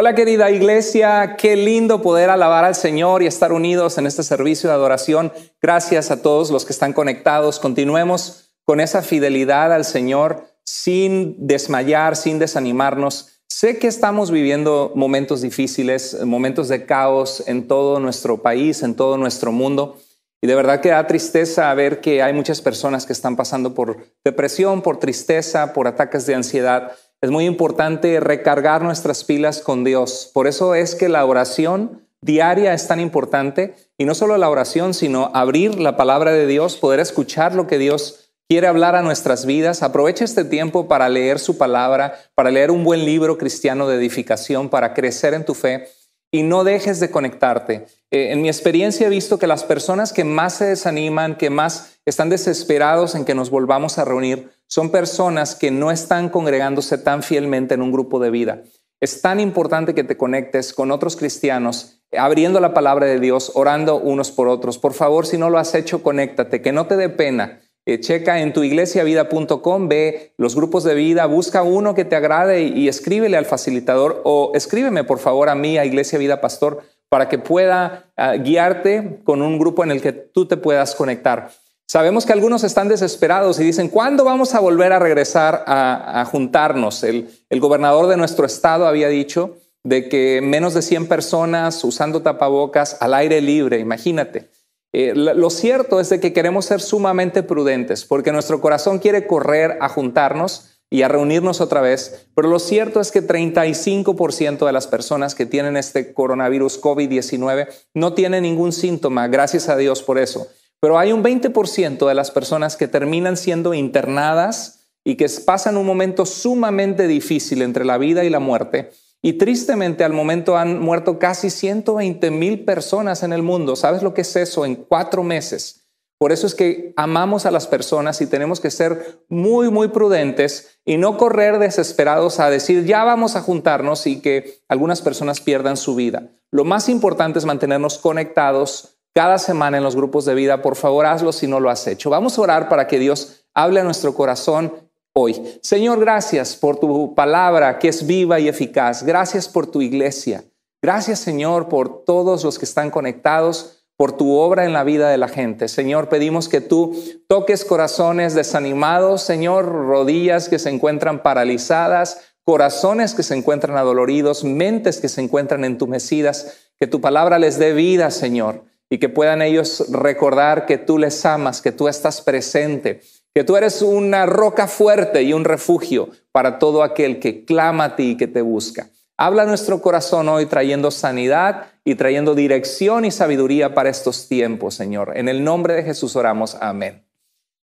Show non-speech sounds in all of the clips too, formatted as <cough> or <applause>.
Hola querida iglesia, qué lindo poder alabar al Señor y estar unidos en este servicio de adoración. Gracias a todos los que están conectados. Continuemos con esa fidelidad al Señor sin desmayar, sin desanimarnos. Sé que estamos viviendo momentos difíciles, momentos de caos en todo nuestro país, en todo nuestro mundo. Y de verdad que da tristeza ver que hay muchas personas que están pasando por depresión, por tristeza, por ataques de ansiedad. Es muy importante recargar nuestras pilas con Dios. Por eso es que la oración diaria es tan importante y no solo la oración, sino abrir la palabra de Dios, poder escuchar lo que Dios quiere hablar a nuestras vidas. Aprovecha este tiempo para leer su palabra, para leer un buen libro cristiano de edificación, para crecer en tu fe y no dejes de conectarte. Eh, en mi experiencia he visto que las personas que más se desaniman, que más están desesperados en que nos volvamos a reunir, son personas que no están congregándose tan fielmente en un grupo de vida. Es tan importante que te conectes con otros cristianos, abriendo la palabra de Dios, orando unos por otros. Por favor, si no lo has hecho, conéctate, que no te dé pena. Eh, checa en tuiglesiavida.com, ve los grupos de vida, busca uno que te agrade y, escríbele al facilitador o escríbeme por favor a mí, a Iglesia Vida Pastor, para que pueda ah, guiarte con un grupo en el que tú te puedas conectar. Sabemos que algunos están desesperados y dicen, ¿cuándo vamos a volver a regresar a, juntarnos? El, gobernador de nuestro estado había dicho de que menos de 100 personas usando tapabocas al aire libre, imagínate. Eh, lo cierto es de que queremos ser sumamente prudentes porque nuestro corazón quiere correr a juntarnos y a reunirnos otra vez, pero lo cierto es que 35% de las personas que tienen este coronavirus COVID-19 no tienen ningún síntoma, gracias a Dios por eso. Pero hay un 20% de las personas que terminan siendo internadas y que pasan un momento sumamente difícil entre la vida y la muerte. Y tristemente al momento han muerto casi 120 mil personas en el mundo. ¿Sabes lo que es eso? En cuatro meses. Por eso es que amamos a las personas y tenemos que ser muy, muy prudentes y no correr desesperados a decir, ya vamos a juntarnos y que algunas personas pierdan su vida. Lo más importante es mantenernos conectados, cada semana en los grupos de vida. Por favor, hazlo si no lo has hecho. Vamos a orar para que Dios hable a nuestro corazón hoy. Señor, gracias por tu palabra que es viva y eficaz. Gracias por tu iglesia. Gracias, Señor, por todos los que están conectados por tu obra en la vida de la gente. Señor, pedimos que tú toques corazones desanimados, Señor, rodillas que se encuentran paralizadas, corazones que se encuentran adoloridos, mentes que se encuentran entumecidas, que tu palabra les dé vida, Señor, y que puedan ellos recordar que tú les amas, que tú estás presente, que tú eres una roca fuerte y un refugio para todo aquel que clama a ti y que te busca. Habla nuestro corazón hoy trayendo sanidad y trayendo dirección y sabiduría para estos tiempos, Señor. En el nombre de Jesús oramos, amén.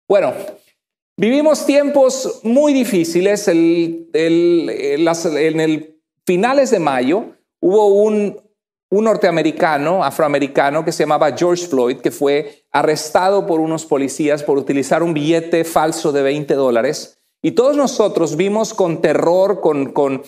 Bueno, vivimos tiempos muy difíciles. El, en el finales de mayo hubo un un norteamericano, afroamericano, que se llamaba George Floyd, que fue arrestado por unos policías por utilizar un billete falso de 20 dólares. Y todos nosotros vimos con terror, con,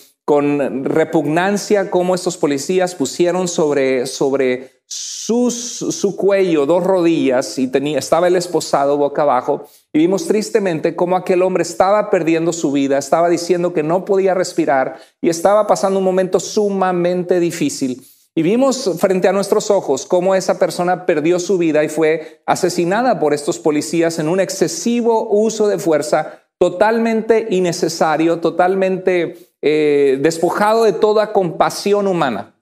repugnancia, cómo estos policías pusieron sobre, sobre su cuello dos rodillas y tenía, estaba el esposado boca abajo. Y vimos tristemente cómo aquel hombre estaba perdiendo su vida, estaba diciendo que no podía respirar y estaba pasando un momento sumamente difícil. Y vimos frente a nuestros ojos cómo esa persona perdió su vida y fue asesinada por estos policías en un excesivo uso de fuerza totalmente innecesario, totalmente eh, despojado de toda compasión humana.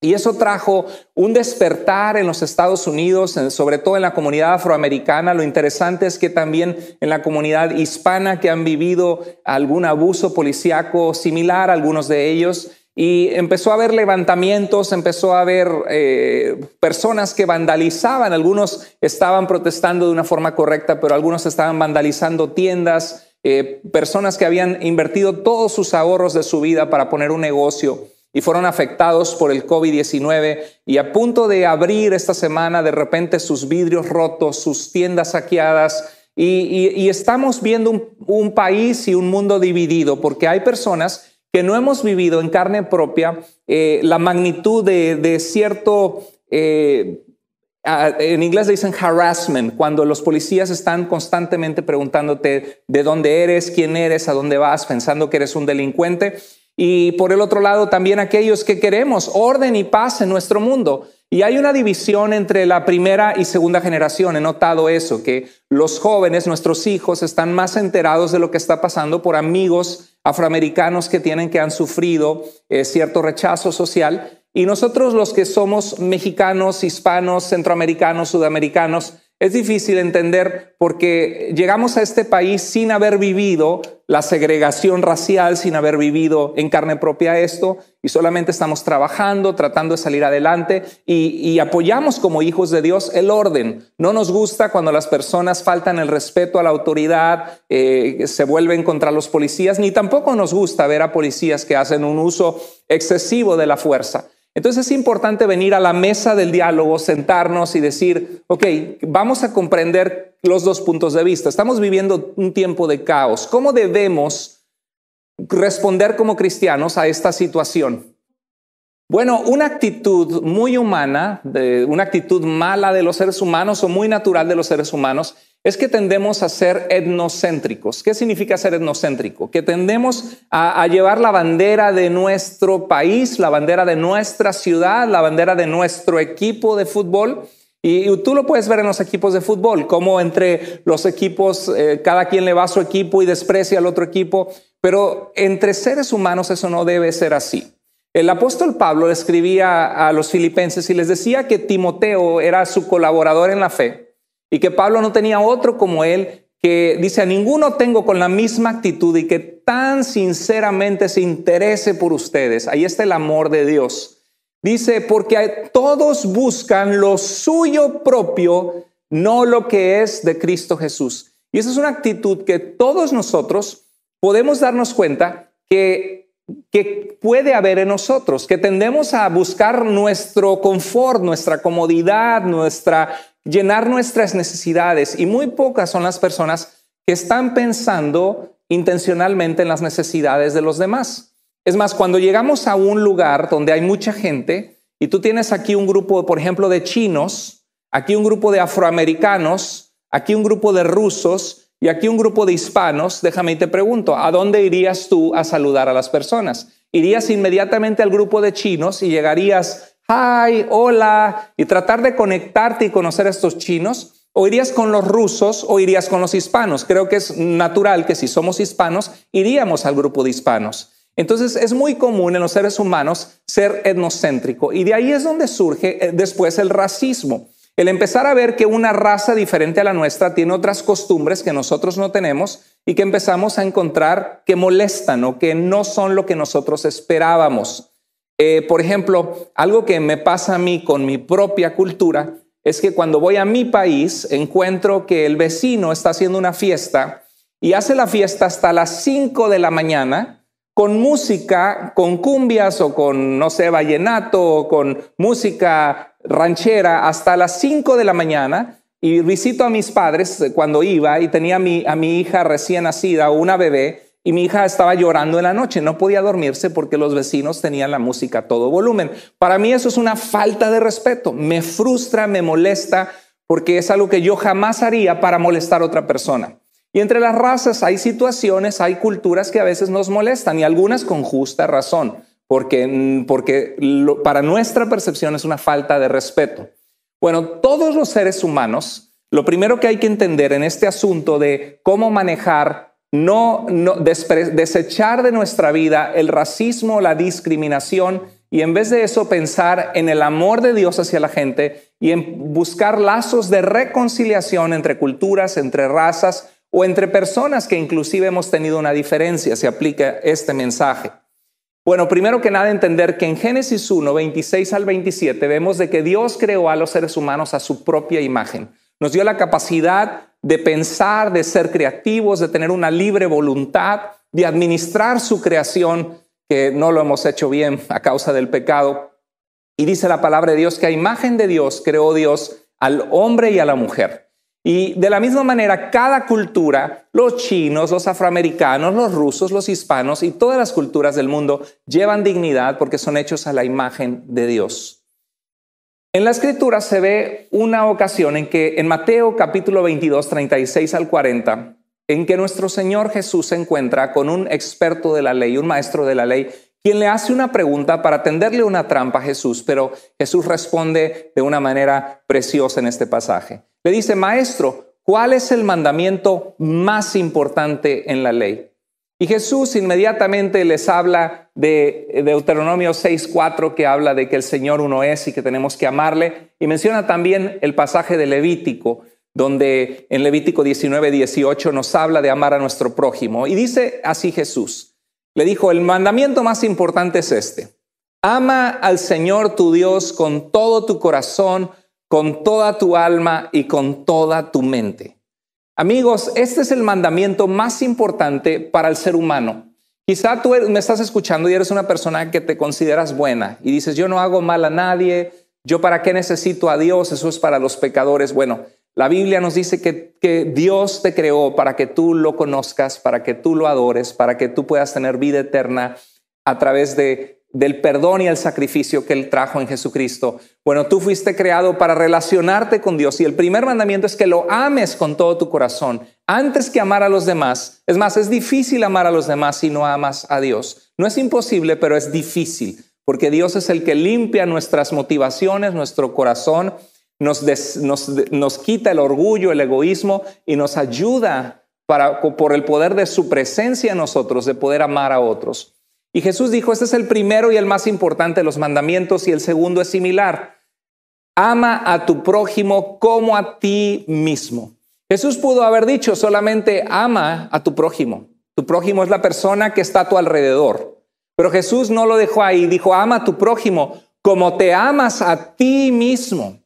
Y eso trajo un despertar en los Estados Unidos, sobre todo en la comunidad afroamericana. Lo interesante es que también en la comunidad hispana que han vivido algún abuso policíaco similar, algunos de ellos, y empezó a haber levantamientos, empezó a haber eh, personas que vandalizaban. Algunos estaban protestando de una forma correcta, pero algunos estaban vandalizando tiendas, eh, personas que habían invertido todos sus ahorros de su vida para poner un negocio y fueron afectados por el COVID-19 y a punto de abrir esta semana de repente sus vidrios rotos, sus tiendas saqueadas y, estamos viendo un, un país y un mundo dividido porque hay personas que no hemos vivido en carne propia eh, la magnitud de, cierto, eh, en inglés dicen harassment, cuando los policías están constantemente preguntándote de dónde eres, quién eres, a dónde vas, pensando que eres un delincuente. Y por el otro lado, también aquellos que queremos orden y paz en nuestro mundo. Y hay una división entre la primera y segunda generación. He notado eso, que los jóvenes, nuestros hijos, están más enterados de lo que está pasando por amigos afroamericanos que tienen que han sufrido eh, cierto rechazo social. Y nosotros los que somos mexicanos, hispanos, centroamericanos, sudamericanos, es difícil entender porque llegamos a este país sin haber vivido la segregación racial, sin haber vivido en carne propia esto, y solamente estamos trabajando, tratando de salir adelante y, apoyamos como hijos de Dios el orden. No nos gusta cuando las personas faltan el respeto a la autoridad, eh, se vuelven contra los policías, ni tampoco nos gusta ver a policías que hacen un uso excesivo de la fuerza. Entonces es importante venir a la mesa del diálogo, sentarnos y decir, ok, vamos a comprender los dos puntos de vista. Estamos viviendo un tiempo de caos. ¿Cómo debemos responder como cristianos a esta situación? Bueno, una actitud muy humana, una actitud mala de los seres humanos o muy natural de los seres humanos es que tendemos a ser etnocéntricos. ¿Qué significa ser etnocéntrico? Que tendemos a, llevar la bandera de nuestro país, la bandera de nuestra ciudad, la bandera de nuestro equipo de fútbol. Y, tú lo puedes ver en los equipos de fútbol, como entre los equipos eh, cada quien le va a su equipo y desprecia al otro equipo. Pero entre seres humanos eso no debe ser así. El apóstol Pablo escribía a los filipenses y les decía que Timoteo era su colaborador en la fe y que Pablo no tenía otro como él que dice a ninguno tengo con la misma actitud y que tan sinceramente se interese por ustedes. Ahí está el amor de Dios. Dice, porque todos buscan lo suyo propio, no lo que es de Cristo Jesús. Y esa es una actitud que todos nosotros podemos darnos cuenta que que puede haber en nosotros, que tendemos a buscar nuestro confort, nuestra comodidad, nuestra llenar nuestras necesidades y muy pocas son las personas que están pensando intencionalmente en las necesidades de los demás. Es más, cuando llegamos a un lugar donde hay mucha gente y tú tienes aquí un grupo, por ejemplo, de chinos, aquí un grupo de afroamericanos, aquí un grupo de rusos, y aquí un grupo de hispanos, déjame y te pregunto, ¿a dónde irías tú a saludar a las personas? ¿Irías inmediatamente al grupo de chinos y llegarías, hi, hola, y tratar de conectarte y conocer a estos chinos? ¿O irías con los rusos o irías con los hispanos? Creo que es natural que si somos hispanos, iríamos al grupo de hispanos. Entonces es muy común en los seres humanos ser etnocéntrico y de ahí es donde surge eh, después el racismo. El empezar a ver que una raza diferente a la nuestra tiene otras costumbres que nosotros no tenemos y que empezamos a encontrar que molestan o que no son lo que nosotros esperábamos. Eh, por ejemplo, algo que me pasa a mí con mi propia cultura es que cuando voy a mi país encuentro que el vecino está haciendo una fiesta y hace la fiesta hasta las 5 de la mañana, con música, con cumbias o con, no sé, vallenato o con música ranchera hasta las 5 de la mañana y visito a mis padres cuando iba y tenía a mi, a mi hija recién nacida, una bebé, y mi hija estaba llorando en la noche, no podía dormirse porque los vecinos tenían la música a todo volumen. Para mí eso es una falta de respeto, me frustra, me molesta, porque es algo que yo jamás haría para molestar a otra persona. Y entre las razas hay situaciones, hay culturas que a veces nos molestan y algunas con justa razón porque, para nuestra percepción es una falta de respeto. Bueno, todos los seres humanos, lo primero que hay que entender en este asunto de cómo manejar, no, desechar de nuestra vida el racismo, la discriminación, y en vez de eso pensar en el amor de Dios hacia la gente y en buscar lazos de reconciliación entre culturas, entre razas o entre personas que inclusive hemos tenido una diferencia, se aplica este mensaje. Bueno, primero que nada entender que en Génesis 1, 26 al 27 vemos de que Dios creó a los seres humanos a su propia imagen. Nos dio la capacidad de pensar, de ser creativos, de tener una libre voluntad, de administrar su creación, que no lo hemos hecho bien a causa del pecado. Y dice la palabra de Dios que a imagen de Dios creó Dios al hombre y a la mujer. Y de la misma manera, cada cultura, los chinos, los afroamericanos, los rusos, los hispanos y todas las culturas del mundo llevan dignidad porque son hechos a la imagen de Dios. En la escritura se ve una ocasión en que en Mateo capítulo 22, 36 al 40, en que nuestro Señor Jesús se encuentra con un experto de la ley, un maestro de la ley, quien le hace una pregunta para tenderle una trampa a Jesús, pero Jesús responde de una manera preciosa en este pasaje. Le dice, Maestro, ¿cuál es el mandamiento más importante en la ley? Y Jesús inmediatamente les habla de Deuteronomio 6.4 que habla de que el Señor uno es y que tenemos que amarle. Y menciona también el pasaje de Levítico, donde en Levítico 18 nos habla de amar a nuestro prójimo. Y dice así Jesús, le dijo, el mandamiento más importante es este. Ama al Señor tu Dios con todo tu corazón, con toda tu alma y con toda tu mente. Amigos, este es el mandamiento más importante para el ser humano. Quizá tú er, me estás escuchando y eres una persona que te consideras buena y dices, yo no hago mal a nadie, yo para qué necesito a Dios, eso es para los pecadores. Bueno, la Biblia nos dice que, Dios te creó para que tú lo conozcas, para que tú lo adores, para que tú puedas tener vida eterna a través del perdón y el sacrificio que Él trajo en Jesucristo. Bueno, tú fuiste creado para relacionarte con Dios y el primer mandamiento es que lo ames con todo tu corazón, antes que amar a los demás. Es más, es difícil amar a los demás si no amas a Dios. No es imposible, pero es difícil, porque Dios es el que limpia nuestras motivaciones, nuestro corazón nos, quita el orgullo, el egoísmo y nos ayuda por el poder de su presencia en nosotros, de poder amar a otros. Y Jesús dijo, este es el primero y el más importante de los mandamientos y el segundo es similar. Ama a tu prójimo como a ti mismo. Jesús pudo haber dicho solamente ama a tu prójimo. Tu prójimo es la persona que está a tu alrededor. Pero Jesús no lo dejó ahí, dijo ama a tu prójimo como te amas a ti mismo.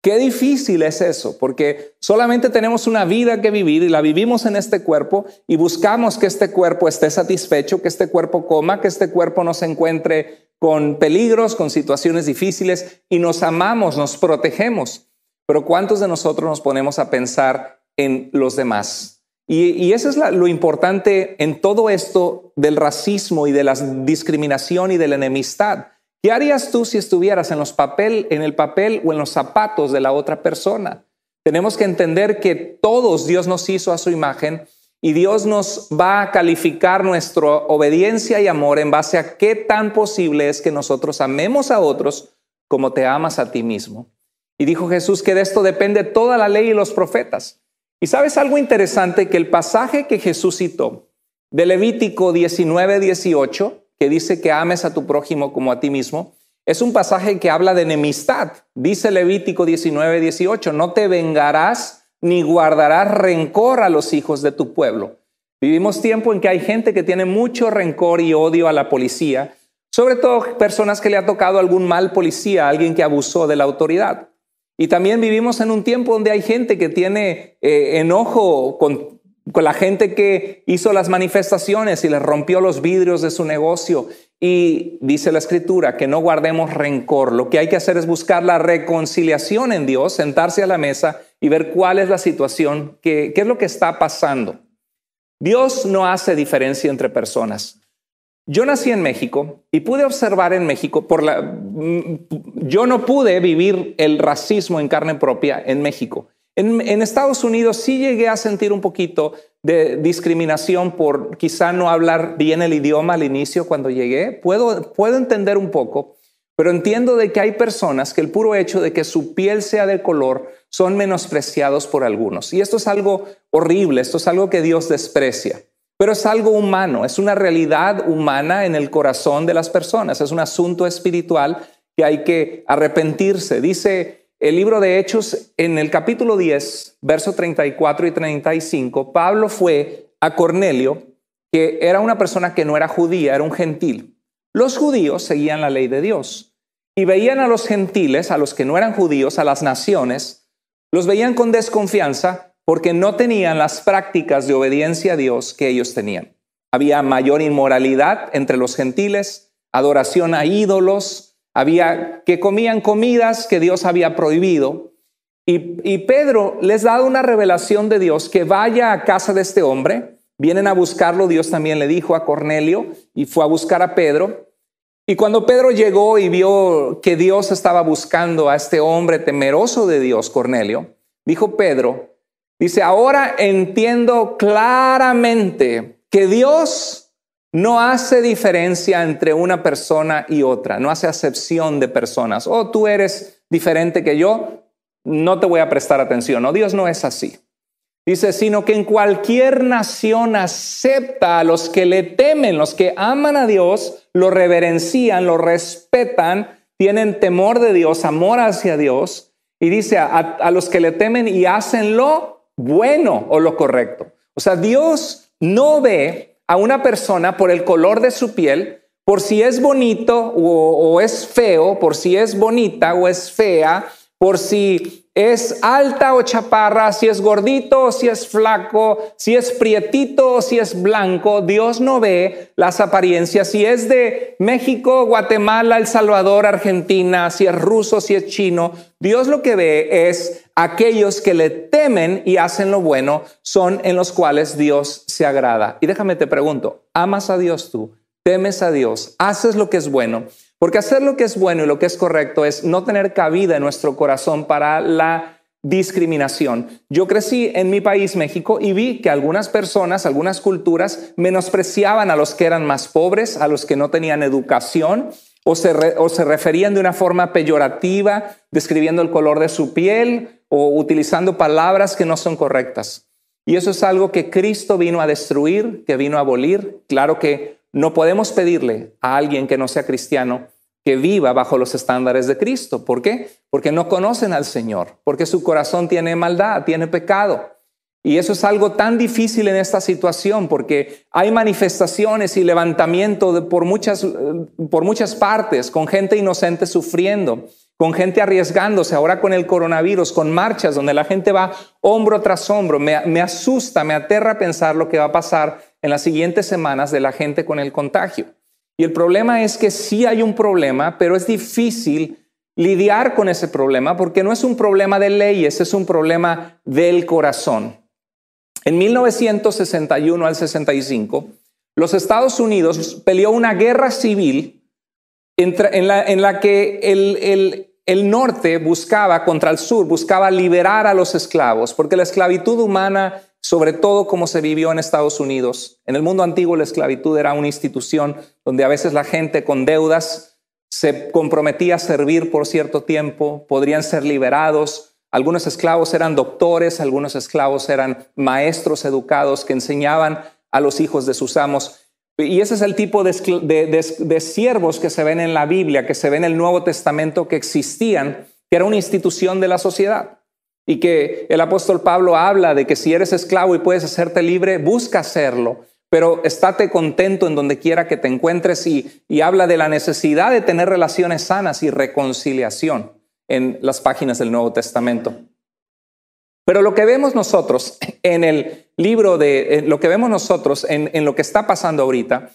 Qué difícil es eso, porque solamente tenemos una vida que vivir y la vivimos en este cuerpo y buscamos que este cuerpo esté satisfecho, que este cuerpo coma, que este cuerpo no se encuentre con peligros, con situaciones difíciles y nos amamos, nos protegemos. Pero ¿cuántos de nosotros nos ponemos a pensar en los demás? Y, eso es lo importante en todo esto del racismo y de la discriminación y de la enemistad ¿Qué harías tú si estuvieras en, los papel, en el papel o en los zapatos de la otra persona? Tenemos que entender que todos Dios nos hizo a su imagen y Dios nos va a calificar nuestra obediencia y amor en base a qué tan posible es que nosotros amemos a otros como te amas a ti mismo. Y dijo Jesús que de esto depende toda la ley y los profetas. Y sabes algo interesante, que el pasaje que Jesús citó de Levítico 19, 18, que dice que ames a tu prójimo como a ti mismo, es un pasaje que habla de enemistad. Dice Levítico 19, 18, no te vengarás ni guardarás rencor a los hijos de tu pueblo. Vivimos tiempo en que hay gente que tiene mucho rencor y odio a la policía, sobre todo personas que le ha tocado algún mal policía, alguien que abusó de la autoridad. Y también vivimos en un tiempo donde hay gente que tiene eh, enojo con, con la gente que hizo las manifestaciones y les rompió los vidrios de su negocio. Y dice la escritura que no guardemos rencor. Lo que hay que hacer es buscar la reconciliación en Dios, sentarse a la mesa y ver cuál es la situación, qué, es lo que está pasando. Dios no hace diferencia entre personas. Yo nací en México y pude observar en México, por la, mm, yo no pude vivir el racismo en carne propia en México. En, Estados Unidos sí llegué a sentir un poquito de discriminación por quizá no hablar bien el idioma al inicio cuando llegué. Puedo, puedo entender un poco, pero entiendo de que hay personas que el puro hecho de que su piel sea de color son menospreciados por algunos. Y esto es algo horrible, esto es algo que Dios desprecia. Pero es algo humano, es una realidad humana en el corazón de las personas, es un asunto espiritual que hay que arrepentirse. Dice el libro de Hechos, en el capítulo 10, versos 34 y 35, Pablo fue a Cornelio, que era una persona que no era judía, era un gentil. Los judíos seguían la ley de Dios y veían a los gentiles, a los que no eran judíos, a las naciones, los veían con desconfianza porque no tenían las prácticas de obediencia a Dios que ellos tenían. Había mayor inmoralidad entre los gentiles, adoración a ídolos, había, que comían comidas que Dios había prohibido. Y, Pedro les da una revelación de Dios que vaya a casa de este hombre. Vienen a buscarlo, Dios también le dijo a Cornelio y fue a buscar a Pedro. Y cuando Pedro llegó y vio que Dios estaba buscando a este hombre temeroso de Dios, Cornelio, dijo Pedro, dice, ahora entiendo claramente que Dios no hace diferencia entre una persona y otra, no hace acepción de personas. Oh, tú eres diferente que yo, no te voy a prestar atención. No, Dios no es así. Dice, sino que en cualquier nación acepta a los que le temen, los que aman a Dios, lo reverencian, lo respetan, tienen temor de Dios, amor hacia Dios. Y dice, a, a los que le temen y hacen lo bueno o lo correcto. O sea, Dios no ve a una persona por el color de su piel, por si es bonito o, es feo, por si es bonita o es fea, por si es alta o chaparra, si es gordito o si es flaco, si es prietito o si es blanco. Dios no ve las apariencias. Si es de México, Guatemala, El Salvador, Argentina, si es ruso, si es chino. Dios lo que ve es Aquellos que le temen y hacen lo bueno son en los cuales Dios se agrada. Y déjame te pregunto, ¿amas a Dios tú? ¿Temes a Dios? ¿Haces lo que es bueno? Porque hacer lo que es bueno y lo que es correcto es no tener cabida en nuestro corazón para la discriminación. Yo crecí en mi país, México, y vi que algunas personas, algunas culturas menospreciaban a los que eran más pobres, a los que no tenían educación, o se, o se referían de una forma peyorativa, describiendo el color de su piel, o utilizando palabras que no son correctas. Y eso es algo que Cristo vino a destruir, que vino a abolir. Claro que no podemos pedirle a alguien que no sea cristiano que viva bajo los estándares de Cristo. ¿Por qué? Porque no conocen al Señor, porque su corazón tiene maldad, tiene pecado. Y eso es algo tan difícil en esta situación porque hay manifestaciones y levantamiento por, muchas, eh, por muchas partes, con gente inocente sufriendo con gente arriesgándose, ahora con el coronavirus, con marchas donde la gente va hombro tras hombro. Me, asusta, me aterra pensar lo que va a pasar en las siguientes semanas de la gente con el contagio. Y el problema es que sí hay un problema, pero es difícil lidiar con ese problema porque no es un problema de leyes, es un problema del corazón. En 1961 al 65, los Estados Unidos peleó una guerra civil en la, que el, el norte buscaba, contra el sur, buscaba liberar a los esclavos, porque la esclavitud humana, sobre todo como se vivió en Estados Unidos, en el mundo antiguo la esclavitud era una institución donde a veces la gente con deudas se comprometía a servir por cierto tiempo, podrían ser liberados. Algunos esclavos eran doctores, algunos esclavos eran maestros educados que enseñaban a los hijos de sus amos. Y ese es el tipo de, de, siervos que se ven en la Biblia, que se ven en el Nuevo Testamento, que existían, que era una institución de la sociedad. Y que el apóstol Pablo habla de que si eres esclavo y puedes hacerte libre, busca hacerlo, pero estate contento en donde quiera que te encuentres y habla de la necesidad de tener relaciones sanas y reconciliación en las páginas del Nuevo Testamento. Pero lo que vemos nosotros en el libro de, eh, lo que vemos nosotros en, lo que está pasando ahorita,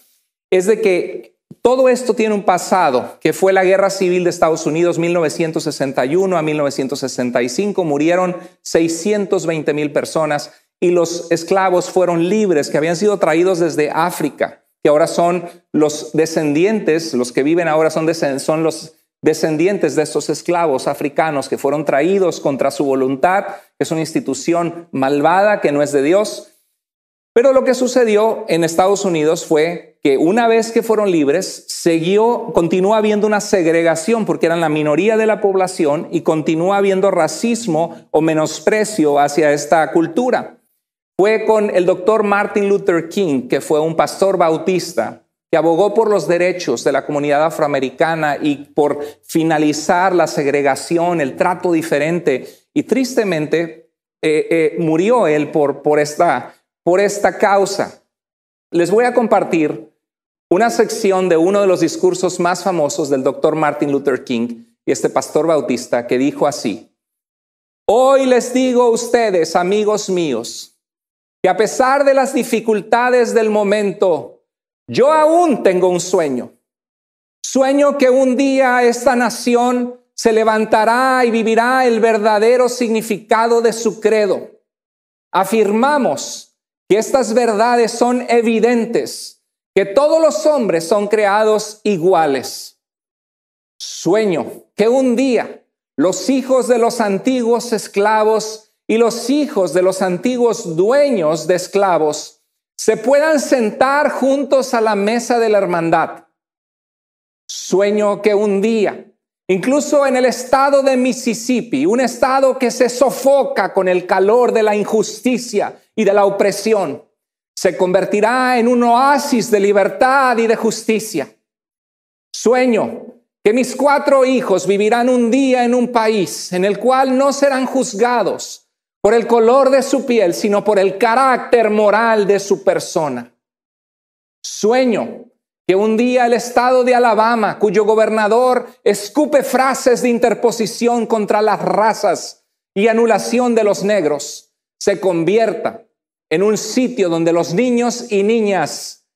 es de que todo esto tiene un pasado, que fue la Guerra Civil de Estados Unidos 1961 a 1965, murieron 620 mil personas y los esclavos fueron libres, que habían sido traídos desde África, que ahora son los descendientes, los que viven ahora son, son los descendientes de estos esclavos africanos que fueron traídos contra su voluntad, que es una institución malvada que no es de Dios. Pero lo que sucedió en Estados Unidos fue que una vez que fueron libres, siguió, continuó habiendo una segregación porque eran la minoría de la población y continúa habiendo racismo o menosprecio hacia esta cultura. Fue con el doctor Martin Luther King, que fue un pastor bautista, abogó por los derechos de la comunidad afroamericana y por finalizar la segregación, el trato diferente. Y tristemente eh, eh, murió él por, por, esta, por esta causa. Les voy a compartir una sección de uno de los discursos más famosos del doctor Martin Luther King y este pastor bautista que dijo así, hoy les digo a ustedes, amigos míos, que a pesar de las dificultades del momento, yo aún tengo un sueño. Sueño que un día esta nación se levantará y vivirá el verdadero significado de su credo. Afirmamos que estas verdades son evidentes, que todos los hombres son creados iguales. Sueño que un día los hijos de los antiguos esclavos y los hijos de los antiguos dueños de esclavos se puedan sentar juntos a la mesa de la hermandad. Sueño que un día, incluso en el estado de Mississippi, un estado que se sofoca con el calor de la injusticia y de la opresión, se convertirá en un oasis de libertad y de justicia. Sueño que mis cuatro hijos vivirán un día en un país en el cual no serán juzgados, por el color de su piel, sino por el carácter moral de su persona. Sueño que un día el estado de Alabama, cuyo gobernador escupe frases de interposición contra las razas y anulación de los negros, se convierta en un sitio donde los niños y niñas,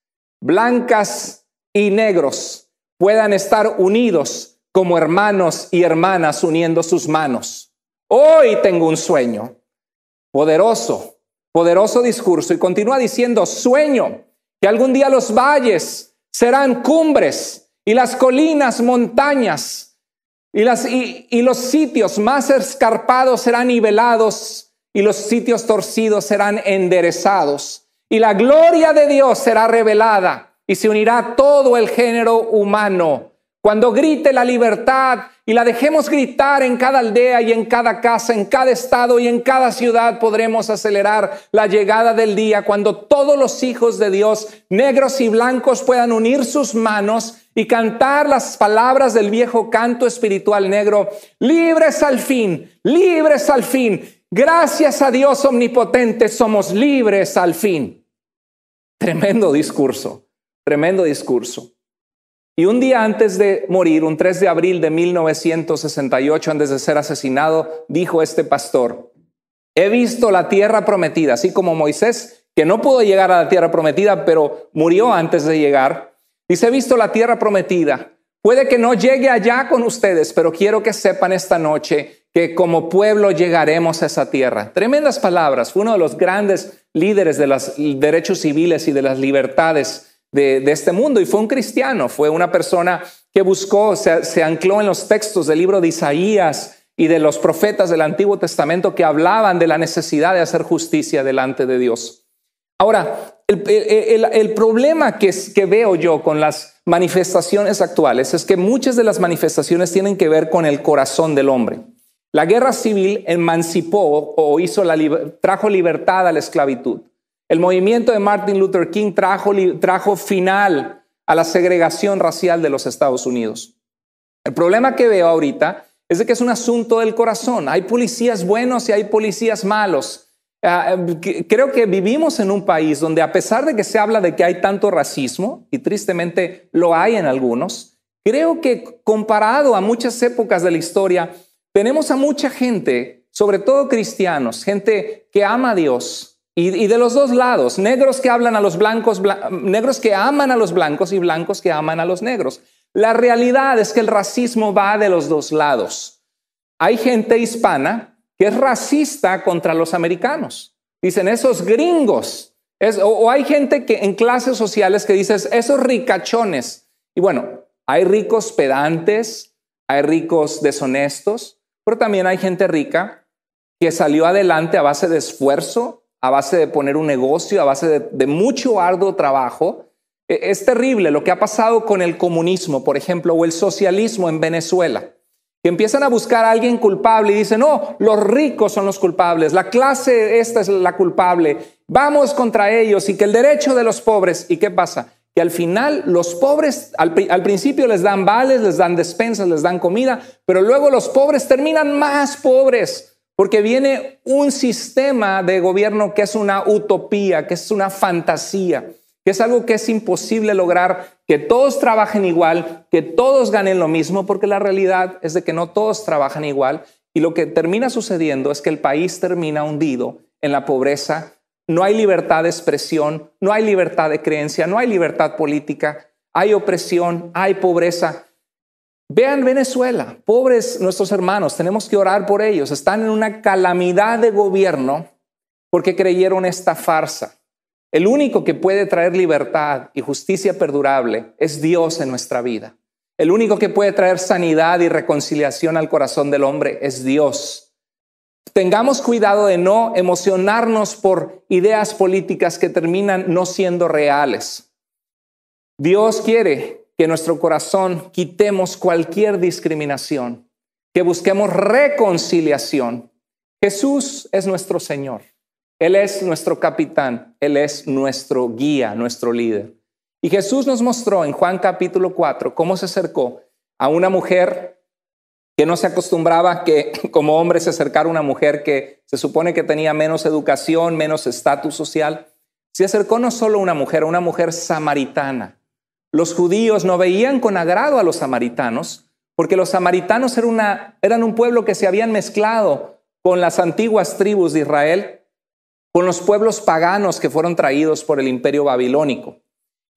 blancas y negros, puedan estar unidos como hermanos y hermanas uniendo sus manos. Hoy tengo un sueño Poderoso, poderoso discurso. Y continúa diciendo, sueño que algún día los valles serán cumbres y las colinas montañas y, las, los sitios más escarpados serán nivelados y los sitios torcidos serán enderezados. Y la gloria de Dios será revelada y se unirá todo el género humano. Cuando grite la libertad y la dejemos gritar en cada aldea y en cada casa, en cada estado y en cada ciudad, podremos acelerar la llegada del día cuando todos los hijos de Dios, negros y blancos, puedan unir sus manos y cantar las palabras del viejo canto espiritual negro, libres al fin, libres al fin. Gracias a Dios omnipotente, somos libres al fin. Tremendo discurso, tremendo discurso. Y un día antes de morir, un 3 de abril de 1968, antes de ser asesinado, dijo este pastor, he visto la tierra prometida, así como Moisés, que no pudo llegar a la tierra prometida, pero murió antes de llegar. Dice, he visto la tierra prometida. Puede que no llegue allá con ustedes, pero quiero que sepan esta noche que como pueblo llegaremos a esa tierra. Tremendas palabras. Fue uno de los grandes líderes de los derechos civiles y de las libertades de, este mundo y fue un cristiano, fue una persona que buscó, se, ancló en los textos del libro de Isaías y de los profetas del Antiguo Testamento que hablaban de la necesidad de hacer justicia delante de Dios. Ahora, el, problema que, que veo yo con las manifestaciones actuales es que muchas de las manifestaciones tienen que ver con el corazón del hombre. La guerra civil emancipó o hizo trajo libertad a la esclavitud. El movimiento de Martin Luther King trajo, final a la segregación racial de los Estados Unidos. El problema que veo ahorita es que es un asunto del corazón. Hay policías buenos y hay policías malos. Ah, creo que vivimos en un país donde a pesar de que se habla de que hay tanto racismo, y tristemente lo hay en algunos, creo que comparado a muchas épocas de la historia, tenemos a mucha gente, sobre todo cristianos, gente que ama a Dios, y, de los dos lados, negros que hablan a los blancos, negros que aman a los blancos y blancos que aman a los negros. La realidad es que el racismo va de los dos lados. Hay gente hispana que es racista contra los americanos. Dicen, esos gringos. o, o hay gente que en clases sociales que dices, esos ricachones. Y bueno, hay ricos pedantes, hay ricos deshonestos, pero también hay gente rica que salió adelante a base de esfuerzo, a base de poner un negocio, a base de, mucho arduo trabajo. E, es terrible lo que ha pasado con el comunismo, por ejemplo, o el socialismo en Venezuela, que empiezan a buscar a alguien culpable y dicen, no, los ricos son los culpables, la clase esta es la culpable, vamos contra ellos y que el derecho de los pobres, ¿y qué pasa? Que al final los pobres al, al principio les dan vales, les dan despensas, les dan comida, pero luego los pobres terminan más pobres porque viene un sistema de gobierno que es una utopía, que es una fantasía, que es algo que es imposible lograr, que todos trabajen igual, que todos ganen lo mismo, porque la realidad es de que no todos trabajan igual. Y lo que termina sucediendo es que el país termina hundido en la pobreza. No hay libertad de expresión, no hay libertad de creencia, no hay libertad política, hay opresión, hay pobreza. Vean Venezuela, pobres nuestros hermanos, tenemos que orar por ellos. Están en una calamidad de gobierno porque creyeron esta farsa. El único que puede traer libertad y justicia perdurable es Dios en nuestra vida. El único que puede traer sanidad y reconciliación al corazón del hombre es Dios. Tengamos cuidado de no emocionarnos por ideas políticas que terminan no siendo reales. Dios quiere que en nuestro corazón quitemos cualquier discriminación, que busquemos reconciliación. Jesús es nuestro Señor, Él es nuestro capitán, Él es nuestro guía, nuestro líder. Y Jesús nos mostró en Juan capítulo 4 cómo se acercó a una mujer que no se acostumbraba que <laughs> como hombre se acercara a una mujer que se supone que tenía menos educación, menos estatus social. Se acercó no solo a una mujer, a una mujer samaritana. Los judíos no veían con agrado a los samaritanos, porque los samaritanos eran, un pueblo que se habían mezclado con las antiguas tribus de Israel, con los pueblos paganos que fueron traídos por el imperio babilónico.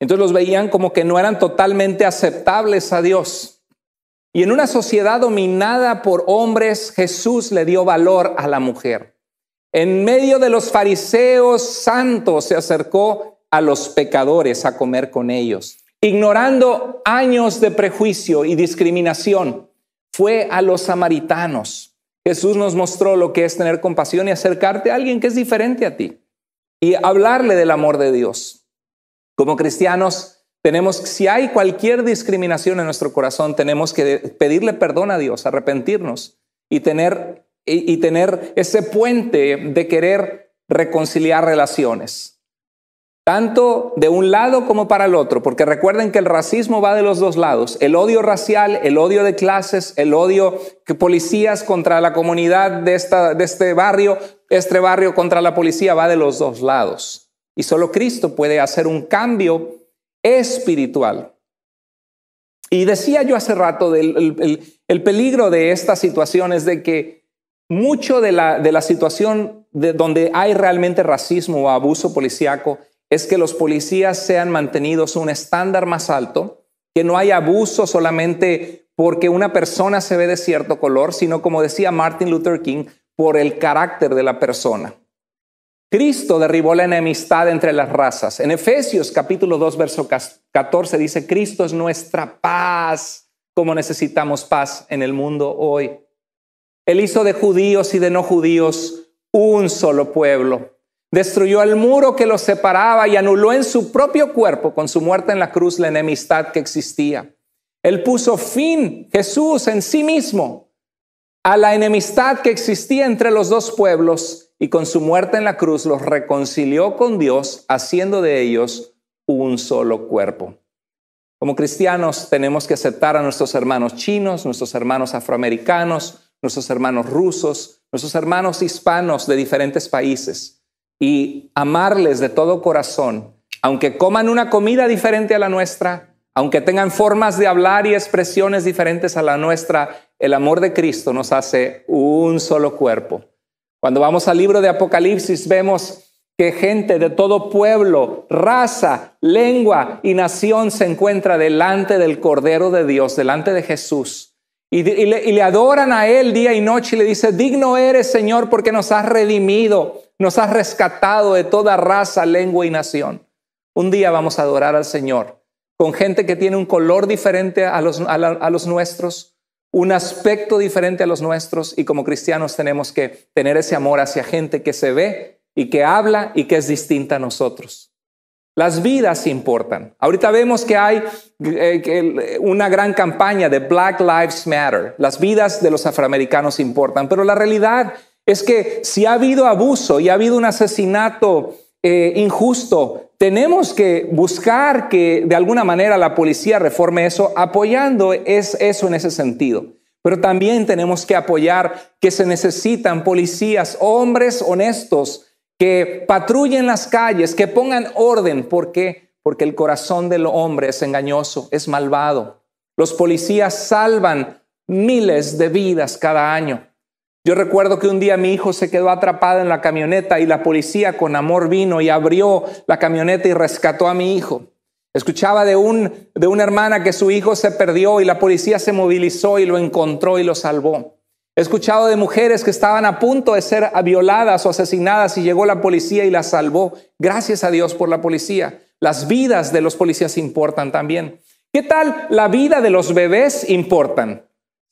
Entonces los veían como que no eran totalmente aceptables a Dios. Y en una sociedad dominada por hombres, Jesús le dio valor a la mujer. En medio de los fariseos santos se acercó a los pecadores a comer con ellos ignorando años de prejuicio y discriminación, fue a los samaritanos. Jesús nos mostró lo que es tener compasión y acercarte a alguien que es diferente a ti y hablarle del amor de Dios. Como cristianos, tenemos, si hay cualquier discriminación en nuestro corazón, tenemos que pedirle perdón a Dios, arrepentirnos y tener, y tener ese puente de querer reconciliar relaciones tanto de un lado como para el otro, porque recuerden que el racismo va de los dos lados, el odio racial, el odio de clases, el odio que policías contra la comunidad de, este barrio, este barrio contra la policía va de los dos lados. Y solo Cristo puede hacer un cambio espiritual. Y decía yo hace rato, el, peligro de esta situación es de que mucho de la, situación de donde hay realmente racismo o abuso policíaco es que los policías sean mantenidos un estándar más alto, que no haya abuso solamente porque una persona se ve de cierto color, sino como decía Martin Luther King, por el carácter de la persona. Cristo derribó la enemistad entre las razas. En Efesios capítulo 2, verso 14 dice, Cristo es nuestra paz, como necesitamos paz en el mundo hoy. Él hizo de judíos y de no judíos un solo pueblo Destruyó el muro que los separaba y anuló en su propio cuerpo, con su muerte en la cruz, la enemistad que existía. Él puso fin, Jesús en sí mismo, a la enemistad que existía entre los dos pueblos y con su muerte en la cruz los reconcilió con Dios, haciendo de ellos un solo cuerpo. Como cristianos tenemos que aceptar a nuestros hermanos chinos, nuestros hermanos afroamericanos, nuestros hermanos rusos, nuestros hermanos hispanos de diferentes países y amarles de todo corazón, aunque coman una comida diferente a la nuestra, aunque tengan formas de hablar y expresiones diferentes a la nuestra, el amor de Cristo nos hace un solo cuerpo. Cuando vamos al libro de Apocalipsis vemos que gente de todo pueblo, raza, lengua y nación se encuentra delante del Cordero de Dios, delante de Jesús. Y, le, le adoran a Él día y noche y le dice, digno eres Señor porque nos has redimido nos has rescatado de toda raza, lengua y nación. Un día vamos a adorar al Señor con gente que tiene un color diferente a los, los nuestros, un aspecto diferente a los nuestros y como cristianos tenemos que tener ese amor hacia gente que se ve y que habla y que es distinta a nosotros. Las vidas importan. Ahorita vemos que hay eh, una gran campaña de Black Lives Matter. Las vidas de los afroamericanos importan, pero la realidad es que si ha habido abuso y ha habido un asesinato eh, injusto, tenemos que buscar que de alguna manera la policía reforme eso, apoyando es eso en ese sentido. Pero también tenemos que apoyar que se necesitan policías, hombres honestos, que patrullen las calles, que pongan orden. ¿Por qué? Porque el corazón del hombre es engañoso, es malvado. Los policías salvan miles de vidas cada año. Yo recuerdo que un día mi hijo se quedó atrapado en la camioneta y la policía con amor vino y abrió la camioneta y rescató a mi hijo. Escuchaba de, un, de una hermana que su hijo se perdió y la policía se movilizó y lo encontró y lo salvó. He escuchado de mujeres que estaban a punto de ser violadas o asesinadas y llegó la policía y las salvó. Gracias a Dios por la policía. Las vidas de los policías importan también. ¿Qué tal la vida de los bebés importan?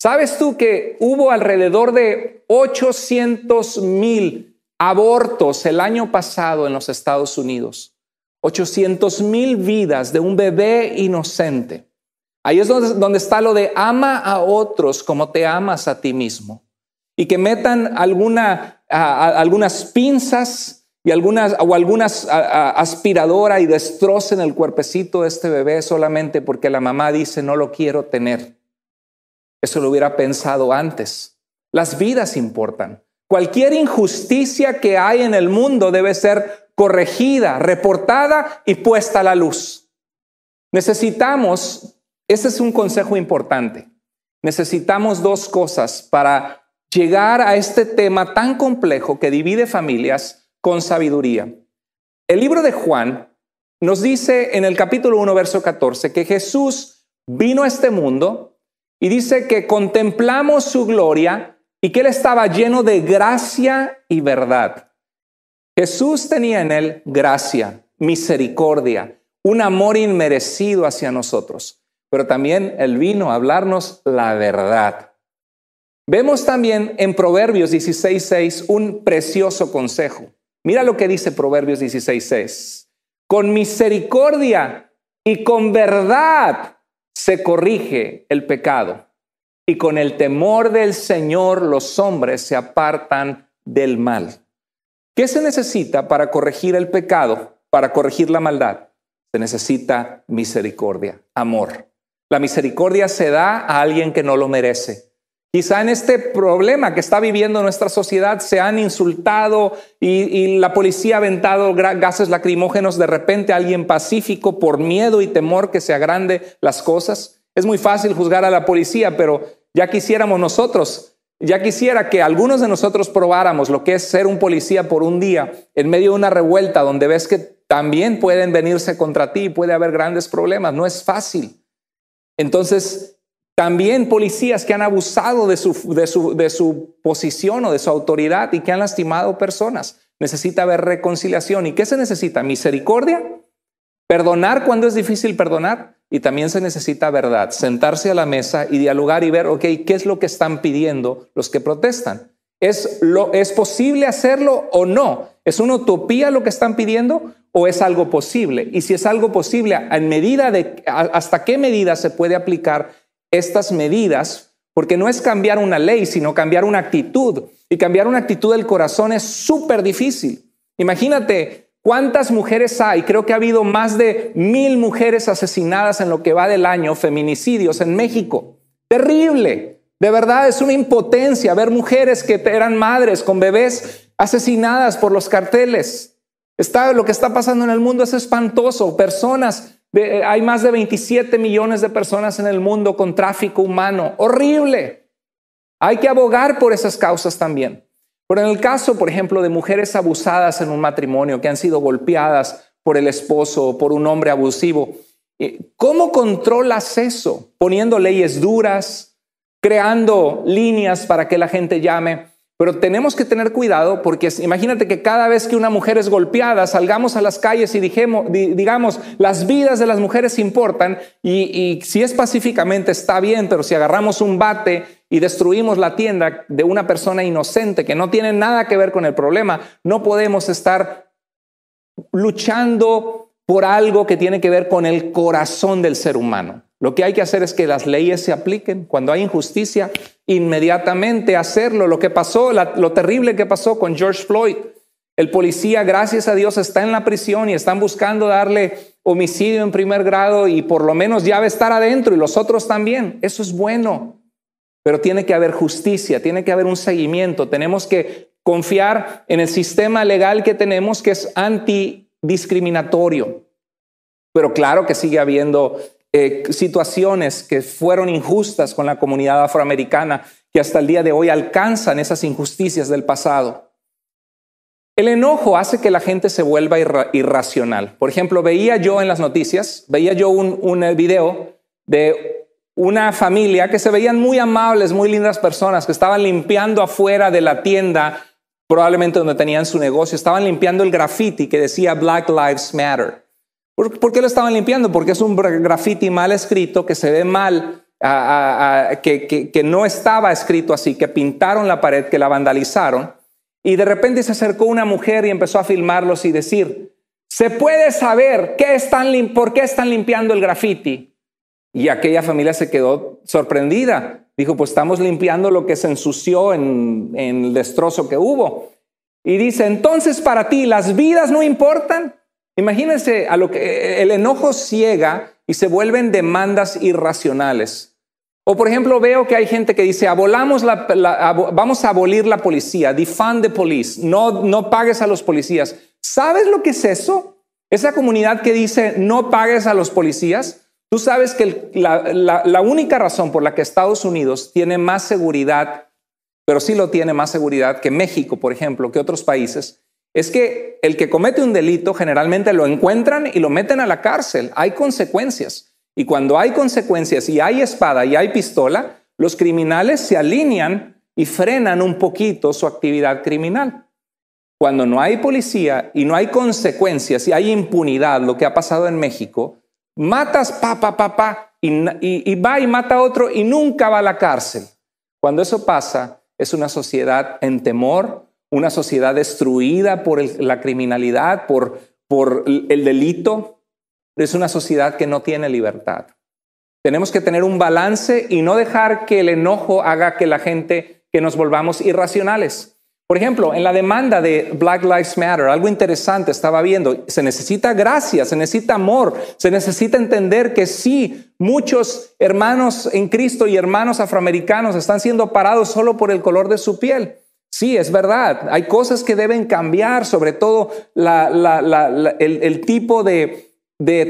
¿Sabes tú que hubo alrededor de 800 mil abortos el año pasado en los Estados Unidos? 800 mil vidas de un bebé inocente. Ahí es donde, está lo de ama a otros como te amas a ti mismo. Y que metan alguna, algunas pinzas y algunas, o algunas aspiradora y destrocen el cuerpecito de este bebé solamente porque la mamá dice no lo quiero tener. Eso lo hubiera pensado antes. Las vidas importan. Cualquier injusticia que hay en el mundo debe ser corregida, reportada y puesta a la luz. Necesitamos, ese es un consejo importante, necesitamos dos cosas para llegar a este tema tan complejo que divide familias con sabiduría. El libro de Juan nos dice en el capítulo 1, verso 14, que Jesús vino a este mundo y dice que contemplamos su gloria y que él estaba lleno de gracia y verdad. Jesús tenía en él gracia, misericordia, un amor inmerecido hacia nosotros, pero también él vino a hablarnos la verdad. Vemos también en Proverbios 16.6 un precioso consejo. Mira lo que dice Proverbios 16.6. Con misericordia y con verdad se corrige el pecado y con el temor del Señor los hombres se apartan del mal. ¿Qué se necesita para corregir el pecado, para corregir la maldad? Se necesita misericordia, amor. La misericordia se da a alguien que no lo merece. Quizá en este problema que está viviendo nuestra sociedad se han insultado y, la policía ha aventado gases lacrimógenos de repente a alguien pacífico por miedo y temor que se agrande las cosas. Es muy fácil juzgar a la policía, pero ya quisiéramos nosotros, ya quisiera que algunos de nosotros probáramos lo que es ser un policía por un día en medio de una revuelta donde ves que también pueden venirse contra ti y puede haber grandes problemas. No es fácil. Entonces, también policías que han abusado de su, de, su, posición o de su autoridad y que han lastimado personas. Necesita haber reconciliación. ¿Y qué se necesita? Misericordia, perdonar cuando es difícil perdonar y también se necesita verdad. Sentarse a la mesa y dialogar y ver, ok, ¿qué es lo que están pidiendo los que protestan? ¿Es, lo, ¿Es posible hacerlo o no? ¿Es una utopía lo que están pidiendo o es algo posible? Y si es algo posible, ¿en medida de, ¿hasta qué medida se puede aplicar estas medidas, porque no es cambiar una ley, sino cambiar una actitud. Y cambiar una actitud del corazón es súper difícil. Imagínate cuántas mujeres hay. Creo que ha habido más de mil mujeres asesinadas en lo que va del año, feminicidios en México. Terrible. De verdad es una impotencia ver mujeres que eran madres con bebés asesinadas por los carteles. Está, lo que está pasando en el mundo es espantoso. Personas eh, hay más de 27 millones de personas en el mundo con tráfico humano. Horrible. Hay que abogar por esas causas también. Pero en el caso, por ejemplo, de mujeres abusadas en un matrimonio, que han sido golpeadas por el esposo o por un hombre abusivo, eh, ¿cómo controlas eso? Poniendo leyes duras, creando líneas para que la gente llame. Pero tenemos que tener cuidado porque imagínate que cada vez que una mujer es golpeada, salgamos a las calles y digamos, las vidas de las mujeres importan y, si es pacíficamente está bien, pero si agarramos un bate y destruimos la tienda de una persona inocente que no tiene nada que ver con el problema, no podemos estar luchando por algo que tiene que ver con el corazón del ser humano. Lo que hay que hacer es que las leyes se apliquen. Cuando hay injusticia, inmediatamente hacerlo. Lo que pasó, lo terrible que pasó con George Floyd. El policía, gracias a Dios, está en la prisión y están buscando darle homicidio en primer grado y por lo menos ya va a estar adentro y los otros también. Eso es bueno. Pero tiene que haber justicia, tiene que haber un seguimiento. Tenemos que confiar en el sistema legal que tenemos que es antidiscriminatorio. Pero claro que sigue habiendo eh, situaciones que fueron injustas con la comunidad afroamericana, que hasta el día de hoy alcanzan esas injusticias del pasado. El enojo hace que la gente se vuelva irracional. Por ejemplo, veía yo en las noticias, veía yo un, un eh, video de una familia que se veían muy amables, muy lindas personas, que estaban limpiando afuera de la tienda, probablemente donde tenían su negocio, estaban limpiando el graffiti que decía Black Lives Matter. ¿Por, qué lo estaban limpiando? Porque es un graffiti mal escrito que se ve mal, que, no estaba escrito así, que pintaron la pared, que la vandalizaron. Y de repente se acercó una mujer y empezó a filmarlos y decir, ¿se puede saber qué están, por qué están limpiando el graffiti? Y aquella familia se quedó sorprendida. Dijo, pues estamos limpiando lo que se ensució en el destrozo que hubo. Y dice, entonces para ti las vidas no importan. Imagínense a lo que eh, el enojo ciega y se vuelven demandas irracionales. O por ejemplo, veo que hay gente que dice, vamos a abolir la policía, defund the police, no, pagues a los policías. ¿Sabes lo que es eso? Esa comunidad que dice, no pagues a los policías. Tú sabes que la única razón por la que Estados Unidos tiene más seguridad, pero sí lo tiene más seguridad que México, por ejemplo, que otros países, es que el que comete un delito generalmente lo encuentran y lo meten a la cárcel. Hay consecuencias. Y cuando hay consecuencias y hay espada y hay pistola, los criminales se alinean y frenan un poquito su actividad criminal. Cuando no hay policía y no hay consecuencias y hay impunidad, lo que ha pasado en México, matas papá, papá y, y va y mata a otro y nunca va a la cárcel. Cuando eso pasa, es una sociedad en temor, una sociedad destruida por la criminalidad, por, por el delito. Es una sociedad que no tiene libertad. Tenemos que tener un balance y no dejar que el enojo haga que la gente, que nos volvamos irracionales. Por ejemplo, en la demanda de Black Lives Matter, algo interesante estaba viendo, se necesita gracia, se necesita amor, se necesita entender que sí, muchos hermanos en Cristo y hermanos afroamericanos están siendo parados solo por el color de su piel. Sí, es verdad, hay cosas que deben cambiar, sobre todo el, tipo de,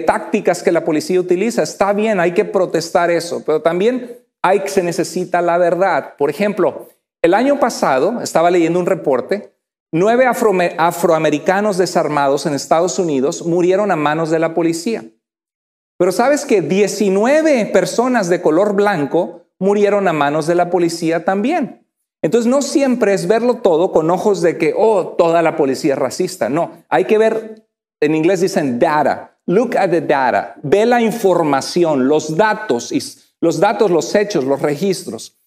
tácticas que la policía utiliza. Está bien, hay que protestar eso, pero también hay, se necesita la verdad. Por ejemplo, el año pasado estaba leyendo un reporte, nueve afroamericanos desarmados en Estados Unidos murieron a manos de la policía. Pero sabes que 19 personas de color blanco murieron a manos de la policía también. Entonces no siempre es verlo todo con ojos de que, oh, toda la policía es racista. No, hay que ver, en inglés dicen data, look at the data, ve la información, los datos, los datos, los hechos, los registros.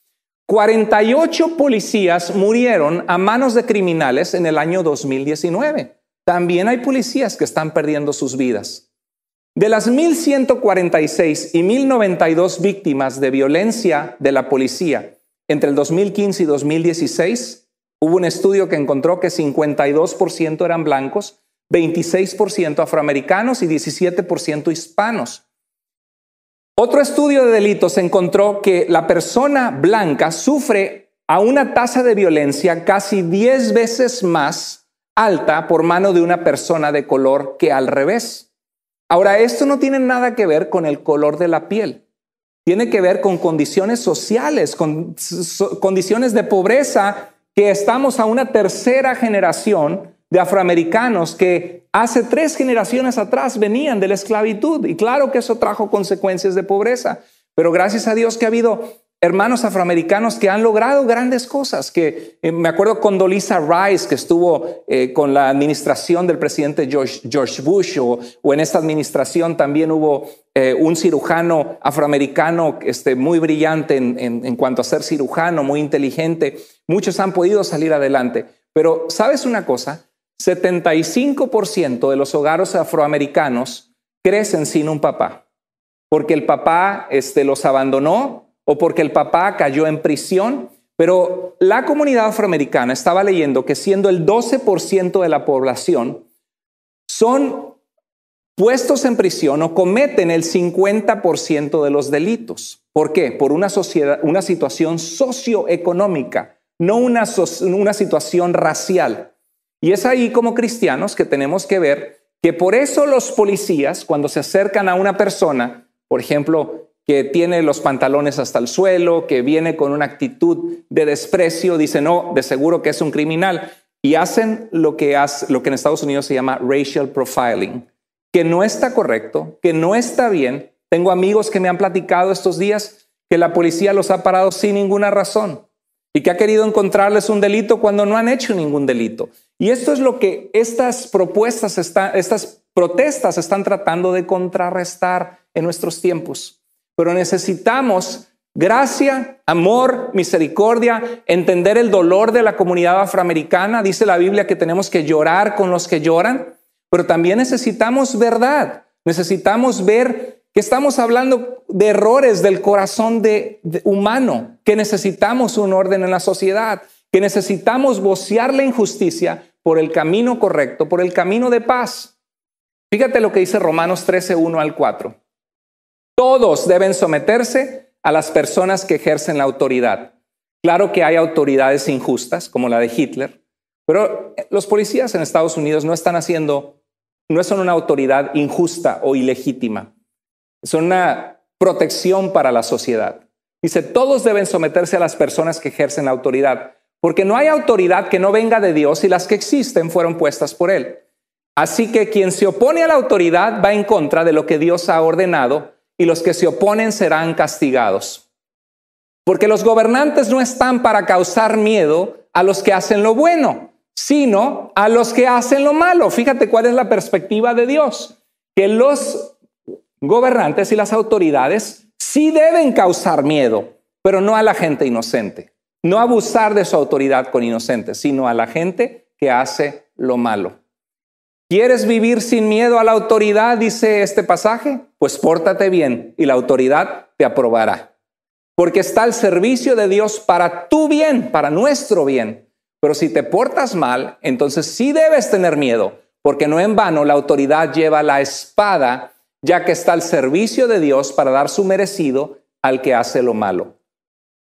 48 policías murieron a manos de criminales en el año 2019. También hay policías que están perdiendo sus vidas. De las 1.146 y 1.092 víctimas de violencia de la policía, entre el 2015 y 2016 hubo un estudio que encontró que 52% eran blancos, 26% afroamericanos y 17% hispanos. Otro estudio de delitos encontró que la persona blanca sufre a una tasa de violencia casi 10 veces más alta por mano de una persona de color que al revés. Ahora, esto no tiene nada que ver con el color de la piel tiene que ver con condiciones sociales, con condiciones de pobreza, que estamos a una tercera generación de afroamericanos que hace tres generaciones atrás venían de la esclavitud. Y claro que eso trajo consecuencias de pobreza, pero gracias a Dios que ha habido hermanos afroamericanos que han logrado grandes cosas, que eh, me acuerdo con Dolisa Rice, que estuvo eh, con la administración del presidente George, Bush, o, en esta administración también hubo eh, un cirujano afroamericano este, muy brillante en, cuanto a ser cirujano, muy inteligente. Muchos han podido salir adelante, pero ¿sabes una cosa? 75% de los hogares afroamericanos crecen sin un papá, porque el papá este, los abandonó o porque el papá cayó en prisión, pero la comunidad afroamericana estaba leyendo que siendo el 12% de la población, son puestos en prisión o cometen el 50% de los delitos. ¿Por qué? Por una, sociedad, una situación socioeconómica, no una situación racial. Y es ahí como cristianos que tenemos que ver que por eso los policías, cuando se acercan a una persona, por ejemplo, que tiene los pantalones hasta el suelo, que viene con una actitud de desprecio, dice, no, de seguro que es un criminal. Y hacen lo que, lo que en Estados Unidos se llama racial profiling, que no está correcto, que no está bien. Tengo amigos que me han platicado estos días que la policía los ha parado sin ninguna razón y que ha querido encontrarles un delito cuando no han hecho ningún delito. Y esto es lo que estas propuestas, estas protestas están tratando de contrarrestar en nuestros tiempos pero necesitamos gracia, amor, misericordia, entender el dolor de la comunidad afroamericana. Dice la Biblia que tenemos que llorar con los que lloran, pero también necesitamos verdad. Necesitamos ver que estamos hablando de errores del corazón de, humano, que necesitamos un orden en la sociedad, que necesitamos vocear la injusticia por el camino correcto, por el camino de paz. Fíjate lo que dice Romanos 13, 1 al 4. Todos deben someterse a las personas que ejercen la autoridad. Claro que hay autoridades injustas, como la de Hitler, pero los policías en Estados Unidos no están haciendo, no son una autoridad injusta o ilegítima, son una protección para la sociedad. Dice, todos deben someterse a las personas que ejercen la autoridad, porque no hay autoridad que no venga de Dios y las que existen fueron puestas por Él. Así que quien se opone a la autoridad va en contra de lo que Dios ha ordenado y los que se oponen serán castigados. Porque los gobernantes no están para causar miedo a los que hacen lo bueno, sino a los que hacen lo malo. Fíjate cuál es la perspectiva de Dios, que los gobernantes y las autoridades sí deben causar miedo, pero no a la gente inocente. No abusar de su autoridad con inocentes, sino a la gente que hace lo malo. ¿Quieres vivir sin miedo a la autoridad? Dice este pasaje. Pues pórtate bien y la autoridad te aprobará. Porque está al servicio de Dios para tu bien, para nuestro bien. Pero si te portas mal, entonces sí debes tener miedo, porque no en vano la autoridad lleva la espada, ya que está al servicio de Dios para dar su merecido al que hace lo malo.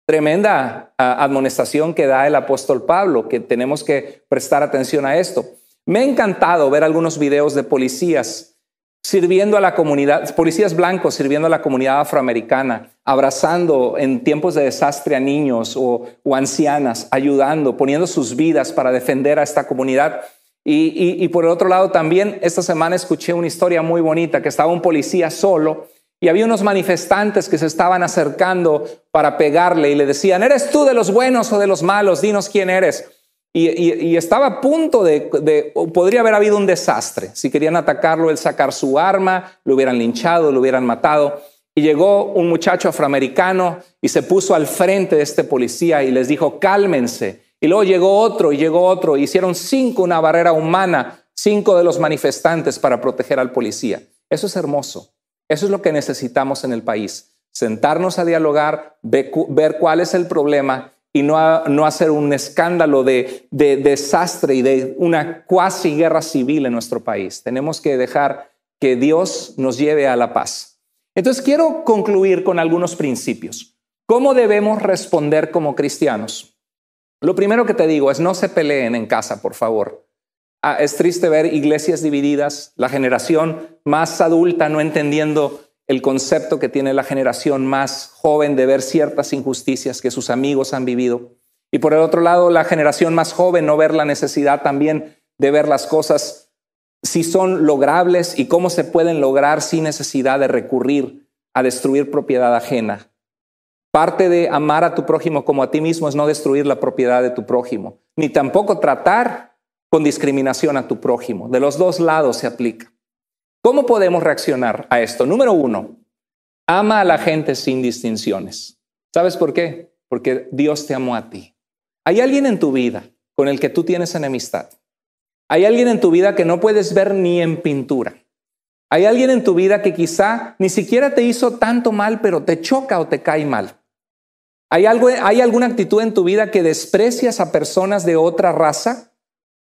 Tremenda ah, admonestación que da el apóstol Pablo, que tenemos que prestar atención a esto. Me ha encantado ver algunos videos de policías sirviendo a la comunidad, policías blancos sirviendo a la comunidad afroamericana, abrazando en tiempos de desastre a niños o, ancianas, ayudando, poniendo sus vidas para defender a esta comunidad. Y, por el otro lado también, esta semana escuché una historia muy bonita, que estaba un policía solo y había unos manifestantes que se estaban acercando para pegarle y le decían, ¿eres tú de los buenos o de los malos? Dinos quién eres. Y, estaba a punto de, podría haber habido un desastre. Si querían atacarlo, él sacar su arma, lo hubieran linchado, lo hubieran matado. Y llegó un muchacho afroamericano y se puso al frente de este policía y les dijo, cálmense. Y luego llegó otro y llegó otro. Hicieron cinco una barrera humana, cinco de los manifestantes para proteger al policía. Eso es hermoso. Eso es lo que necesitamos en el país. Sentarnos a dialogar, ver cuál es el problema y no, hacer un escándalo de, desastre y de una cuasi guerra civil en nuestro país. Tenemos que dejar que Dios nos lleve a la paz. Entonces quiero concluir con algunos principios. ¿Cómo debemos responder como cristianos? Lo primero que te digo es no se peleen en casa, por favor. Ah, es triste ver iglesias divididas, la generación más adulta no entendiendo el concepto que tiene la generación más joven de ver ciertas injusticias que sus amigos han vivido. Y por el otro lado, la generación más joven no ver la necesidad también de ver las cosas si son logrables y cómo se pueden lograr sin necesidad de recurrir a destruir propiedad ajena. Parte de amar a tu prójimo como a ti mismo es no destruir la propiedad de tu prójimo, ni tampoco tratar con discriminación a tu prójimo. De los dos lados se aplica. ¿Cómo podemos reaccionar a esto? Número uno, ama a la gente sin distinciones. ¿Sabes por qué? Porque Dios te amó a ti. Hay alguien en tu vida con el que tú tienes enemistad. Hay alguien en tu vida que no puedes ver ni en pintura. Hay alguien en tu vida que quizá ni siquiera te hizo tanto mal, pero te choca o te cae mal. ¿Hay, ¿Hay alguna actitud en tu vida que desprecias a personas de otra raza?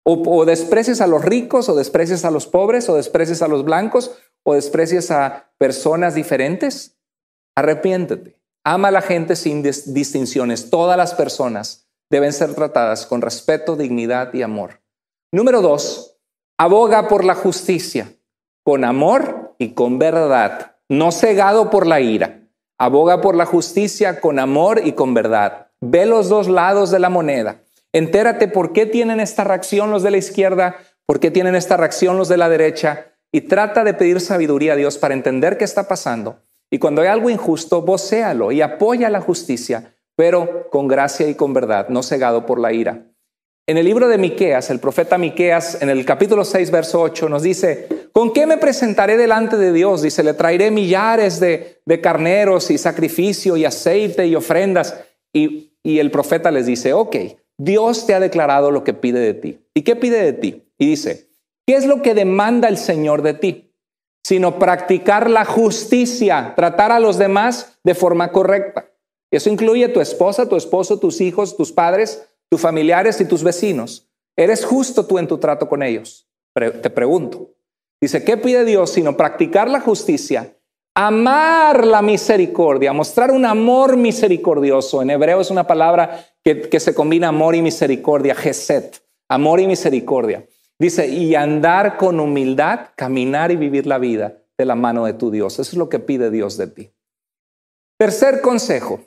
O, desprecies a los ricos, o desprecies a los pobres, o desprecies a los blancos, o desprecies a personas diferentes. Arrepiéntete. Ama a la gente sin distinciones. Todas las personas deben ser tratadas con respeto, dignidad y amor. Número dos, aboga por la justicia, con amor y con verdad, no cegado por la ira. Aboga por la justicia con amor y con verdad. Ve los dos lados de la moneda. Entérate por qué tienen esta reacción los de la izquierda, por qué tienen esta reacción los de la derecha y trata de pedir sabiduría a Dios para entender qué está pasando. Y cuando hay algo injusto, vocéalo y apoya la justicia, pero con gracia y con verdad, no cegado por la ira. En el libro de Miqueas, el profeta Miqueas, en el capítulo 6, verso 8, nos dice, ¿con qué me presentaré delante de Dios? Dice, le traeré millares de, carneros y sacrificio y aceite y ofrendas. Y, y el profeta les dice, ok, Dios te ha declarado lo que pide de ti. ¿Y qué pide de ti? Y dice, ¿qué es lo que demanda el Señor de ti? Sino practicar la justicia, tratar a los demás de forma correcta. Eso incluye tu esposa, tu esposo, tus hijos, tus padres, tus familiares y tus vecinos. ¿Eres justo tú en tu trato con ellos? te pregunto. Dice, ¿qué pide Dios sino practicar la justicia amar la misericordia, mostrar un amor misericordioso. En hebreo es una palabra que, se combina amor y misericordia, geset, amor y misericordia. Dice, y andar con humildad, caminar y vivir la vida de la mano de tu Dios. Eso es lo que pide Dios de ti. Tercer consejo,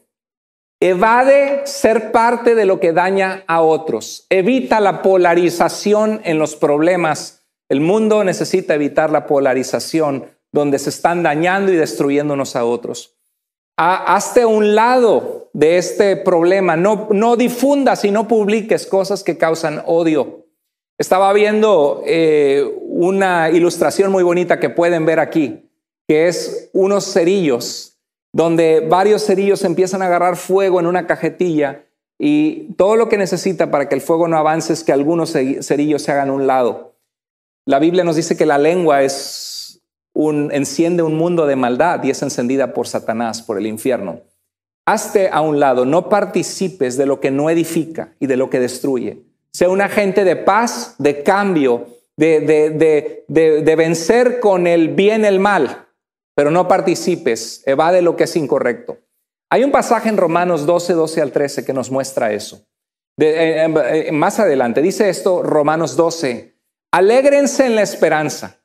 evade ser parte de lo que daña a otros. Evita la polarización en los problemas. El mundo necesita evitar la polarización donde se están dañando y destruyéndonos a otros. hazte un lado de este problema, no, no difundas y no publiques cosas que causan odio. Estaba viendo eh, una ilustración muy bonita que pueden ver aquí, que es unos cerillos, donde varios cerillos empiezan a agarrar fuego en una cajetilla y todo lo que necesita para que el fuego no avance es que algunos cerillos se hagan un lado. La Biblia nos dice que la lengua es un, enciende un mundo de maldad y es encendida por Satanás, por el infierno. Hazte a un lado, no participes de lo que no edifica y de lo que destruye. Sea un agente de paz, de cambio, de, vencer con el bien el mal, pero no participes, evade lo que es incorrecto. Hay un pasaje en Romanos 12, 12 al 13 que nos muestra eso. Eh, eh, más adelante, dice esto Romanos 12, alégrense en la esperanza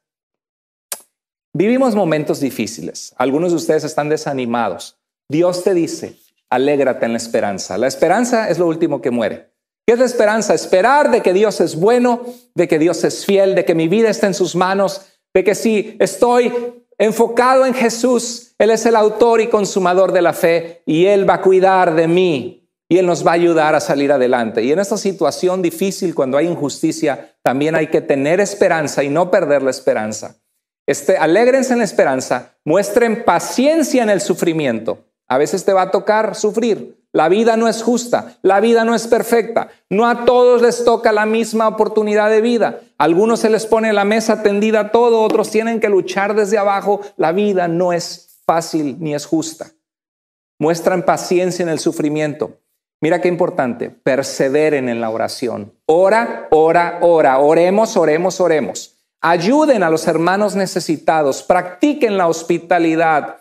Vivimos momentos difíciles. Algunos de ustedes están desanimados. Dios te dice, alégrate en la esperanza. La esperanza es lo último que muere. ¿Qué es la esperanza? Esperar de que Dios es bueno, de que Dios es fiel, de que mi vida está en sus manos, de que si estoy enfocado en Jesús, Él es el autor y consumador de la fe y Él va a cuidar de mí y Él nos va a ayudar a salir adelante. Y en esta situación difícil, cuando hay injusticia, también hay que tener esperanza y no perder la esperanza. Este, alégrense en la esperanza, muestren paciencia en el sufrimiento. A veces te va a tocar sufrir. La vida no es justa, la vida no es perfecta. No a todos les toca la misma oportunidad de vida. algunos se les pone la mesa tendida a todo, otros tienen que luchar desde abajo. La vida no es fácil ni es justa. Muestran paciencia en el sufrimiento. Mira qué importante, perseveren en la oración. Ora, ora, ora. Oremos, oremos, oremos ayuden a los hermanos necesitados, practiquen la hospitalidad.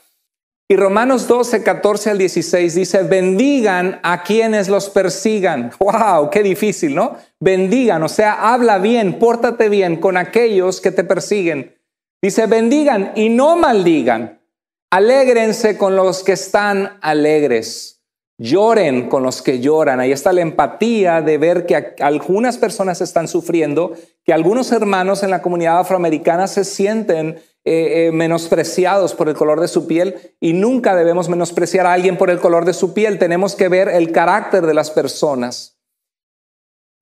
Y Romanos 12, 14 al 16 dice, bendigan a quienes los persigan. ¡Wow! <laughs> ¡Qué difícil, ¿no? Bendigan, o sea, habla bien, pórtate bien con aquellos que te persiguen. Dice, bendigan y no maldigan. Alégrense con los que están alegres. Lloren con los que lloran. Ahí está la empatía de ver que algunas personas están sufriendo que algunos hermanos en la comunidad afroamericana se sienten eh, eh, menospreciados por el color de su piel y nunca debemos menospreciar a alguien por el color de su piel. Tenemos que ver el carácter de las personas.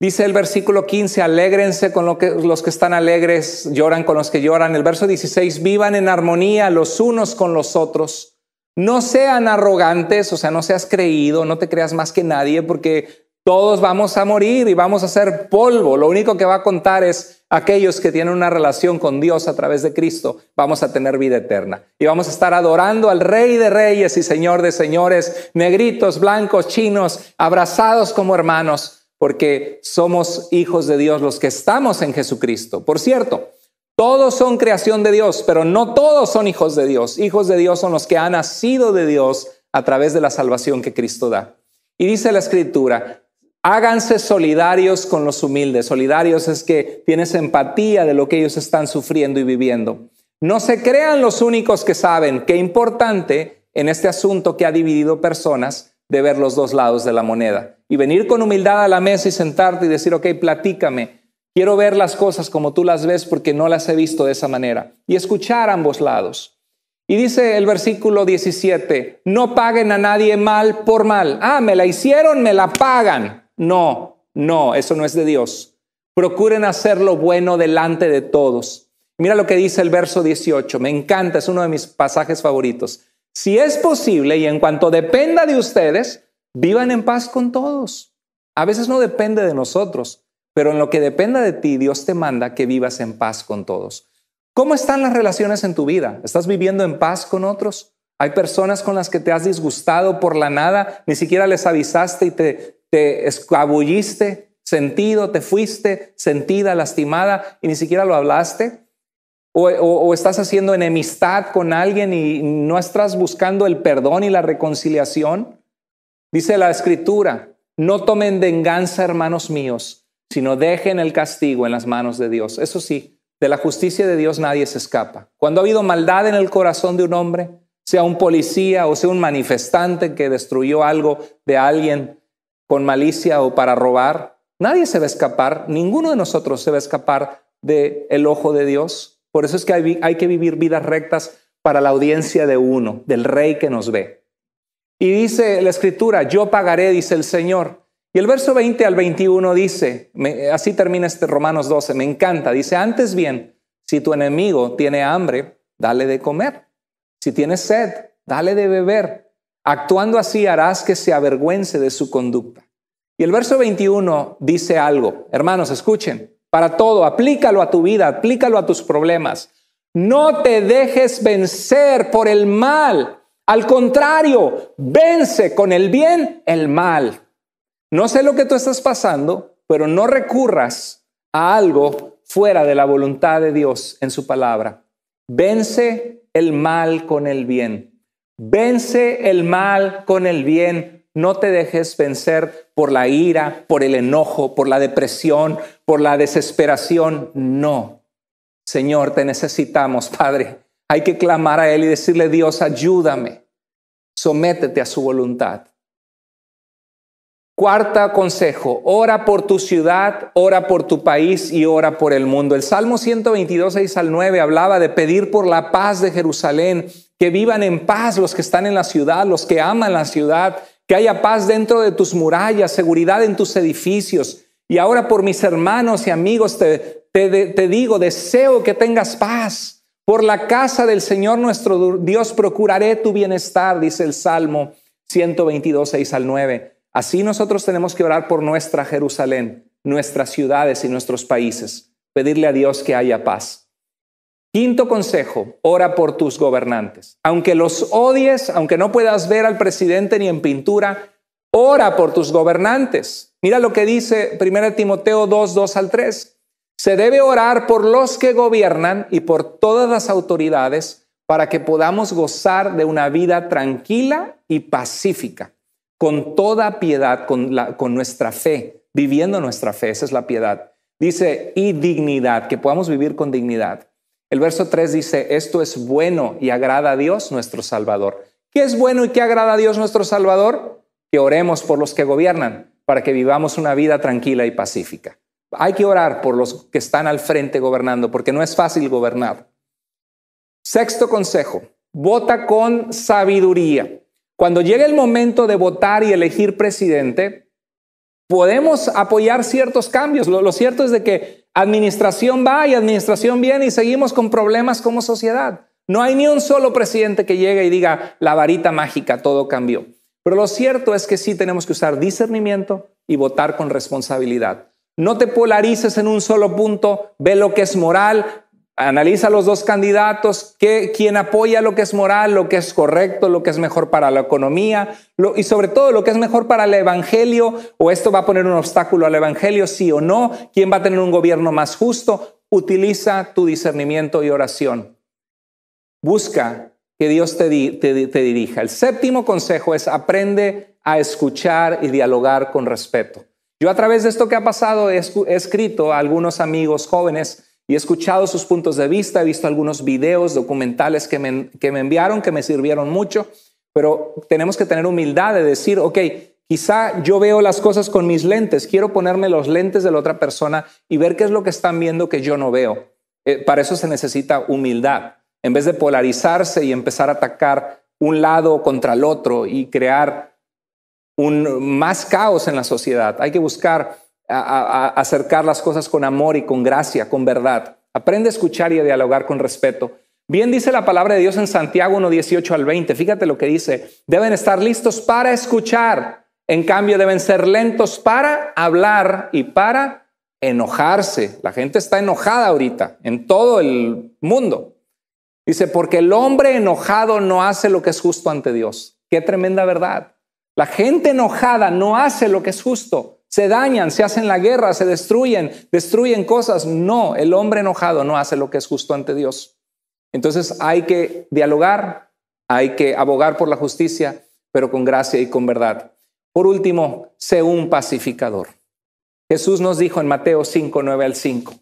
Dice el versículo 15, alégrense con los que están alegres, lloran con los que lloran. El verso 16, vivan en armonía los unos con los otros. No sean arrogantes, o sea, no seas creído, no te creas más que nadie, porque todos vamos a morir y vamos a ser polvo. Lo único que va a contar es aquellos que tienen una relación con Dios a través de Cristo. Vamos a tener vida eterna y vamos a estar adorando al Rey de Reyes y Señor de Señores, negritos, blancos, chinos, abrazados como hermanos, porque somos hijos de Dios los que estamos en Jesucristo. Por cierto, todos son creación de Dios, pero no todos son hijos de Dios. Hijos de Dios son los que han nacido de Dios a través de la salvación que Cristo da. Y dice la escritura, Háganse solidarios con los humildes. Solidarios es que tienes empatía de lo que ellos están sufriendo y viviendo. No se crean los únicos que saben. Qué importante en este asunto que ha dividido personas de ver los dos lados de la moneda. Y venir con humildad a la mesa y sentarte y decir, ok, platícame. Quiero ver las cosas como tú las ves porque no las he visto de esa manera. Y escuchar ambos lados. Y dice el versículo 17, no paguen a nadie mal por mal. Ah, me la hicieron, me la pagan. No, no, eso no es de Dios. Procuren hacer lo bueno delante de todos. Mira lo que dice el verso 18. Me encanta, es uno de mis pasajes favoritos. Si es posible y en cuanto dependa de ustedes, vivan en paz con todos. A veces no depende de nosotros, pero en lo que dependa de ti, Dios te manda que vivas en paz con todos. ¿Cómo están las relaciones en tu vida? ¿Estás viviendo en paz con otros? Hay personas con las que te has disgustado por la nada, ni siquiera les avisaste y te te escabulliste, sentido, te fuiste, sentida, lastimada y ni siquiera lo hablaste. O, o, estás haciendo enemistad con alguien y no estás buscando el perdón y la reconciliación. Dice la escritura, no tomen venganza, hermanos míos, sino dejen el castigo en las manos de Dios. Eso sí, de la justicia de Dios nadie se escapa. Cuando ha habido maldad en el corazón de un hombre, sea un policía o sea un manifestante que destruyó algo de alguien, con malicia o para robar. Nadie se va a escapar, ninguno de nosotros se va a escapar del el ojo de Dios. Por eso es que hay, que vivir vidas rectas para la audiencia de uno, del rey que nos ve. Y dice la escritura, yo pagaré, dice el Señor. Y el verso 20 al 21 dice, así termina este Romanos 12, me encanta, dice, antes bien, si tu enemigo tiene hambre, dale de comer. Si tiene sed, dale de beber. Actuando así harás que se avergüence de su conducta. Y el verso 21 dice algo, hermanos, escuchen, para todo, aplícalo a tu vida, aplícalo a tus problemas. No te dejes vencer por el mal. Al contrario, vence con el bien el mal. No sé lo que tú estás pasando, pero no recurras a algo fuera de la voluntad de Dios en su palabra. Vence el mal con el bien. Vence el mal con el bien. No te dejes vencer por la ira, por el enojo, por la depresión, por la desesperación. No. Señor, te necesitamos, Padre. Hay que clamar a Él y decirle, Dios, ayúdame. Sométete a su voluntad. Cuarta consejo, ora por tu ciudad, ora por tu país y ora por el mundo. El Salmo 122, 6 al 9 hablaba de pedir por la paz de Jerusalén, que vivan en paz los que están en la ciudad, los que aman la ciudad, que haya paz dentro de tus murallas, seguridad en tus edificios. Y ahora por mis hermanos y amigos te, te digo, deseo que tengas paz. Por la casa del Señor nuestro Dios procuraré tu bienestar, dice el Salmo 122, 6 al 9. Así nosotros tenemos que orar por nuestra Jerusalén, nuestras ciudades y nuestros países, pedirle a Dios que haya paz. Quinto consejo, ora por tus gobernantes. Aunque los odies, aunque no puedas ver al presidente ni en pintura, ora por tus gobernantes. Mira lo que dice 1 Timoteo 2, 2 al 3. Se debe orar por los que gobiernan y por todas las autoridades para que podamos gozar de una vida tranquila y pacífica con toda piedad, con, nuestra fe, viviendo nuestra fe, esa es la piedad. Dice, y dignidad, que podamos vivir con dignidad. El verso 3 dice, esto es bueno y agrada a Dios nuestro Salvador. ¿Qué es bueno y qué agrada a Dios nuestro Salvador? Que oremos por los que gobiernan, para que vivamos una vida tranquila y pacífica. Hay que orar por los que están al frente gobernando, porque no es fácil gobernar. Sexto consejo, vota con sabiduría. Cuando llegue el momento de votar y elegir presidente, podemos apoyar ciertos cambios. Lo, cierto es de que administración va y administración viene y seguimos con problemas como sociedad. No hay ni un solo presidente que llegue y diga la varita mágica, todo cambió. Pero lo cierto es que sí tenemos que usar discernimiento y votar con responsabilidad. No te polarices en un solo punto, ve lo que es moral, Analiza los dos candidatos, qué quien apoya lo que es moral, lo que es correcto, lo que es mejor para la economía y sobre todo lo que es mejor para el Evangelio, o esto va a poner un obstáculo al Evangelio, sí o no, quién va a tener un gobierno más justo. Utiliza tu discernimiento y oración. Busca que Dios te, dirija. El séptimo consejo es aprende a escuchar y dialogar con respeto. Yo a través de esto que ha pasado he escrito a algunos amigos jóvenes y he escuchado sus puntos de vista, he visto algunos videos, documentales que me, enviaron, que me sirvieron mucho, pero tenemos que tener humildad de decir, ok, quizá yo veo las cosas con mis lentes, quiero ponerme los lentes de la otra persona y ver qué es lo que están viendo que yo no veo. Eh, para eso se necesita humildad, en vez de polarizarse y empezar a atacar un lado contra el otro y crear un, más caos en la sociedad. Hay que buscar a, acercar las cosas con amor y con gracia, con verdad. Aprende a escuchar y a dialogar con respeto. Bien dice la palabra de Dios en Santiago 1, 18 al 20. Fíjate lo que dice. Deben estar listos para escuchar. En cambio, deben ser lentos para hablar y para enojarse. La gente está enojada ahorita en todo el mundo. Dice, porque el hombre enojado no hace lo que es justo ante Dios. Qué tremenda verdad. La gente enojada no hace lo que es justo. Se dañan, se hacen la guerra, se destruyen, destruyen cosas. No, el hombre enojado no hace lo que es justo ante Dios. Entonces hay que dialogar, hay que abogar por la justicia, pero con gracia y con verdad. Por último, sé un pacificador. Jesús nos dijo en Mateo 5, 9 al 5,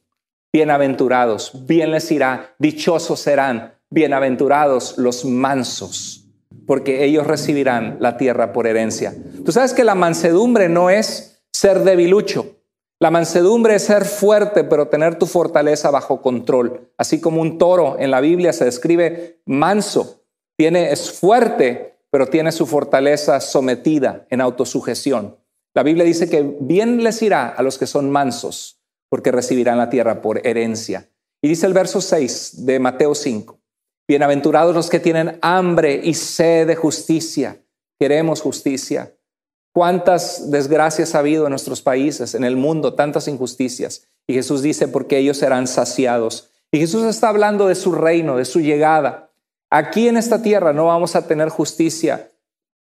bienaventurados, bien les irá, dichosos serán, bienaventurados los mansos, porque ellos recibirán la tierra por herencia. Tú sabes que la mansedumbre no es ser debilucho. La mansedumbre es ser fuerte, pero tener tu fortaleza bajo control. Así como un toro en la Biblia se describe manso, tiene, es fuerte, pero tiene su fortaleza sometida en autosujeción. La Biblia dice que bien les irá a los que son mansos, porque recibirán la tierra por herencia. Y dice el verso 6 de Mateo 5, bienaventurados los que tienen hambre y sed de justicia, queremos justicia, cuántas desgracias ha habido en nuestros países, en el mundo, tantas injusticias. Y Jesús dice, porque ellos serán saciados. Y Jesús está hablando de su reino, de su llegada. Aquí en esta tierra no vamos a tener justicia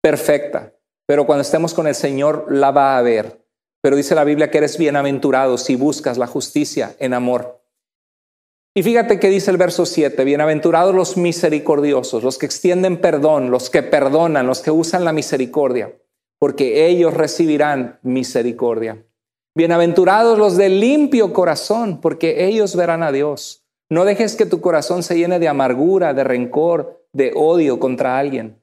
perfecta, pero cuando estemos con el Señor la va a haber. Pero dice la Biblia que eres bienaventurado si buscas la justicia en amor. Y fíjate que dice el verso 7, bienaventurados los misericordiosos, los que extienden perdón, los que perdonan, los que usan la misericordia porque ellos recibirán misericordia. Bienaventurados los de limpio corazón, porque ellos verán a Dios. No dejes que tu corazón se llene de amargura, de rencor, de odio contra alguien.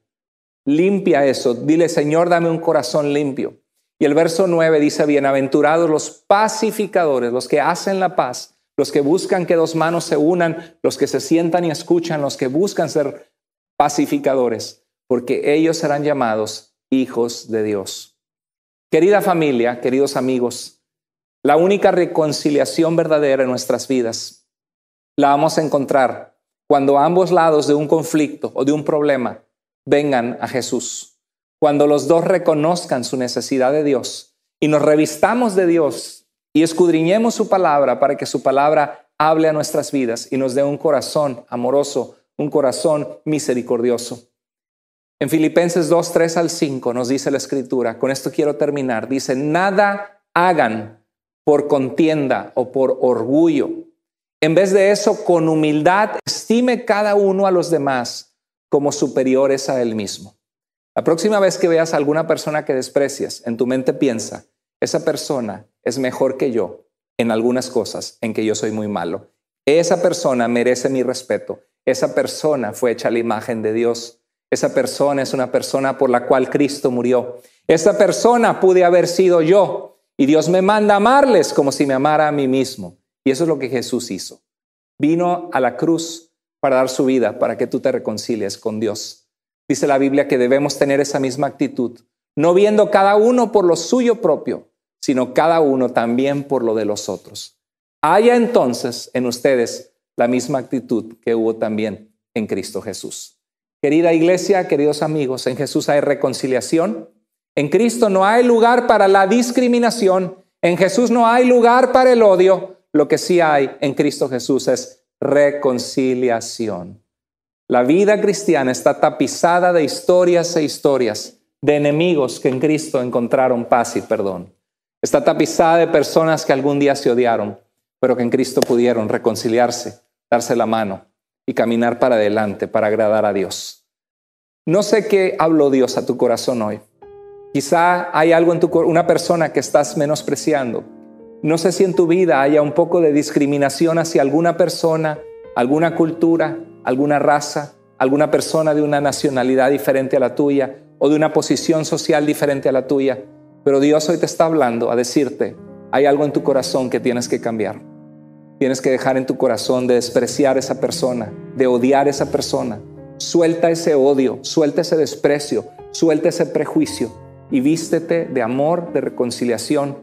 Limpia eso. Dile, Señor, dame un corazón limpio. Y el verso 9 dice, bienaventurados los pacificadores, los que hacen la paz, los que buscan que dos manos se unan, los que se sientan y escuchan, los que buscan ser pacificadores, porque ellos serán llamados hijos de Dios. Querida familia, queridos amigos, la única reconciliación verdadera en nuestras vidas la vamos a encontrar cuando ambos lados de un conflicto o de un problema vengan a Jesús, cuando los dos reconozcan su necesidad de Dios y nos revistamos de Dios y escudriñemos su palabra para que su palabra hable a nuestras vidas y nos dé un corazón amoroso, un corazón misericordioso. En Filipenses 2, 3 al 5 nos dice la escritura, con esto quiero terminar, dice, nada hagan por contienda o por orgullo. En vez de eso, con humildad, estime cada uno a los demás como superiores a él mismo. La próxima vez que veas a alguna persona que desprecias, en tu mente piensa, esa persona es mejor que yo en algunas cosas en que yo soy muy malo. Esa persona merece mi respeto. Esa persona fue hecha a la imagen de Dios. Esa persona es una persona por la cual Cristo murió. Esa persona pude haber sido yo y Dios me manda a amarles como si me amara a mí mismo. Y eso es lo que Jesús hizo. Vino a la cruz para dar su vida, para que tú te reconcilies con Dios. Dice la Biblia que debemos tener esa misma actitud, no viendo cada uno por lo suyo propio, sino cada uno también por lo de los otros. Haya entonces en ustedes la misma actitud que hubo también en Cristo Jesús. Querida iglesia, queridos amigos, en Jesús hay reconciliación. En Cristo no hay lugar para la discriminación. En Jesús no hay lugar para el odio. Lo que sí hay en Cristo Jesús es reconciliación. La vida cristiana está tapizada de historias e historias de enemigos que en Cristo encontraron paz y perdón. Está tapizada de personas que algún día se odiaron, pero que en Cristo pudieron reconciliarse, darse la mano y caminar para adelante para agradar a Dios. No sé qué habló Dios a tu corazón hoy. Quizá hay algo en tu una persona que estás menospreciando. No sé si en tu vida haya un poco de discriminación hacia alguna persona, alguna cultura, alguna raza, alguna persona de una nacionalidad diferente a la tuya o de una posición social diferente a la tuya. Pero Dios hoy te está hablando a decirte, hay algo en tu corazón que tienes que cambiar. Tienes que dejar en tu corazón de despreciar a esa persona, de odiar a esa persona. Suelta ese odio, suelta ese desprecio, suelta ese prejuicio y vístete de amor, de reconciliación,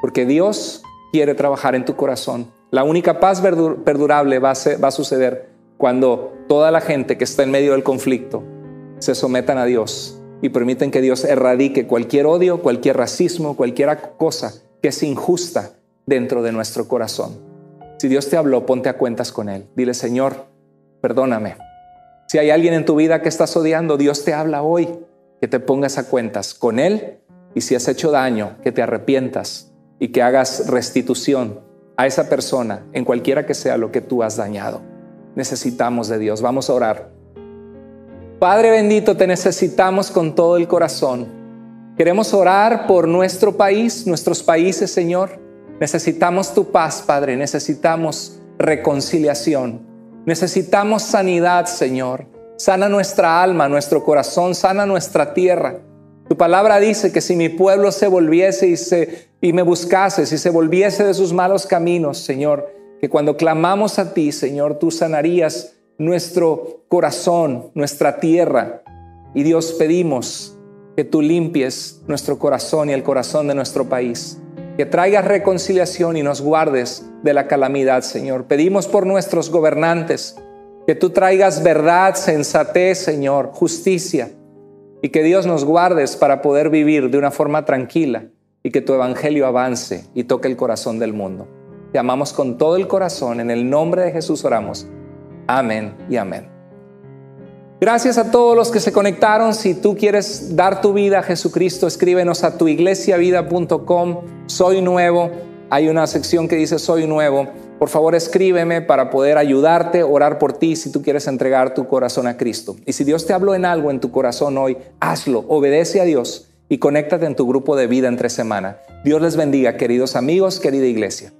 porque Dios quiere trabajar en tu corazón. La única paz perdurable va a, va a suceder cuando toda la gente que está en medio del conflicto se sometan a Dios y permiten que Dios erradique cualquier odio, cualquier racismo, cualquier cosa que es injusta dentro de nuestro corazón. Si Dios te habló, ponte a cuentas con Él. Dile, Señor, perdóname. Si hay alguien en tu vida que estás odiando, Dios te habla hoy, que te pongas a cuentas con Él y si has hecho daño, que te arrepientas y que hagas restitución a esa persona en cualquiera que sea lo que tú has dañado. Necesitamos de Dios. Vamos a orar. Padre bendito, te necesitamos con todo el corazón. Queremos orar por nuestro país, nuestros países, Señor. Necesitamos tu paz, Padre, necesitamos reconciliación, necesitamos sanidad, Señor. Sana nuestra alma, nuestro corazón, sana nuestra tierra. Tu palabra dice que si mi pueblo se volviese y, se, y me buscase, si se volviese de sus malos caminos, Señor, que cuando clamamos a ti, Señor, tú sanarías nuestro corazón, nuestra tierra. Y Dios pedimos que tú limpies nuestro corazón y el corazón de nuestro país que traigas reconciliación y nos guardes de la calamidad, Señor. Pedimos por nuestros gobernantes que tú traigas verdad, sensatez, Señor, justicia, y que Dios nos guardes para poder vivir de una forma tranquila y que tu evangelio avance y toque el corazón del mundo. Te amamos con todo el corazón, en el nombre de Jesús oramos. Amén y amén. Gracias a todos los que se conectaron. Si tú quieres dar tu vida a Jesucristo, escríbenos a tuiglesiavida.com. Soy nuevo. Hay una sección que dice Soy nuevo. Por favor, escríbeme para poder ayudarte, orar por ti si tú quieres entregar tu corazón a Cristo. Y si Dios te habló en algo en tu corazón hoy, hazlo, obedece a Dios y conéctate en tu grupo de vida entre semana. Dios les bendiga, queridos amigos, querida iglesia.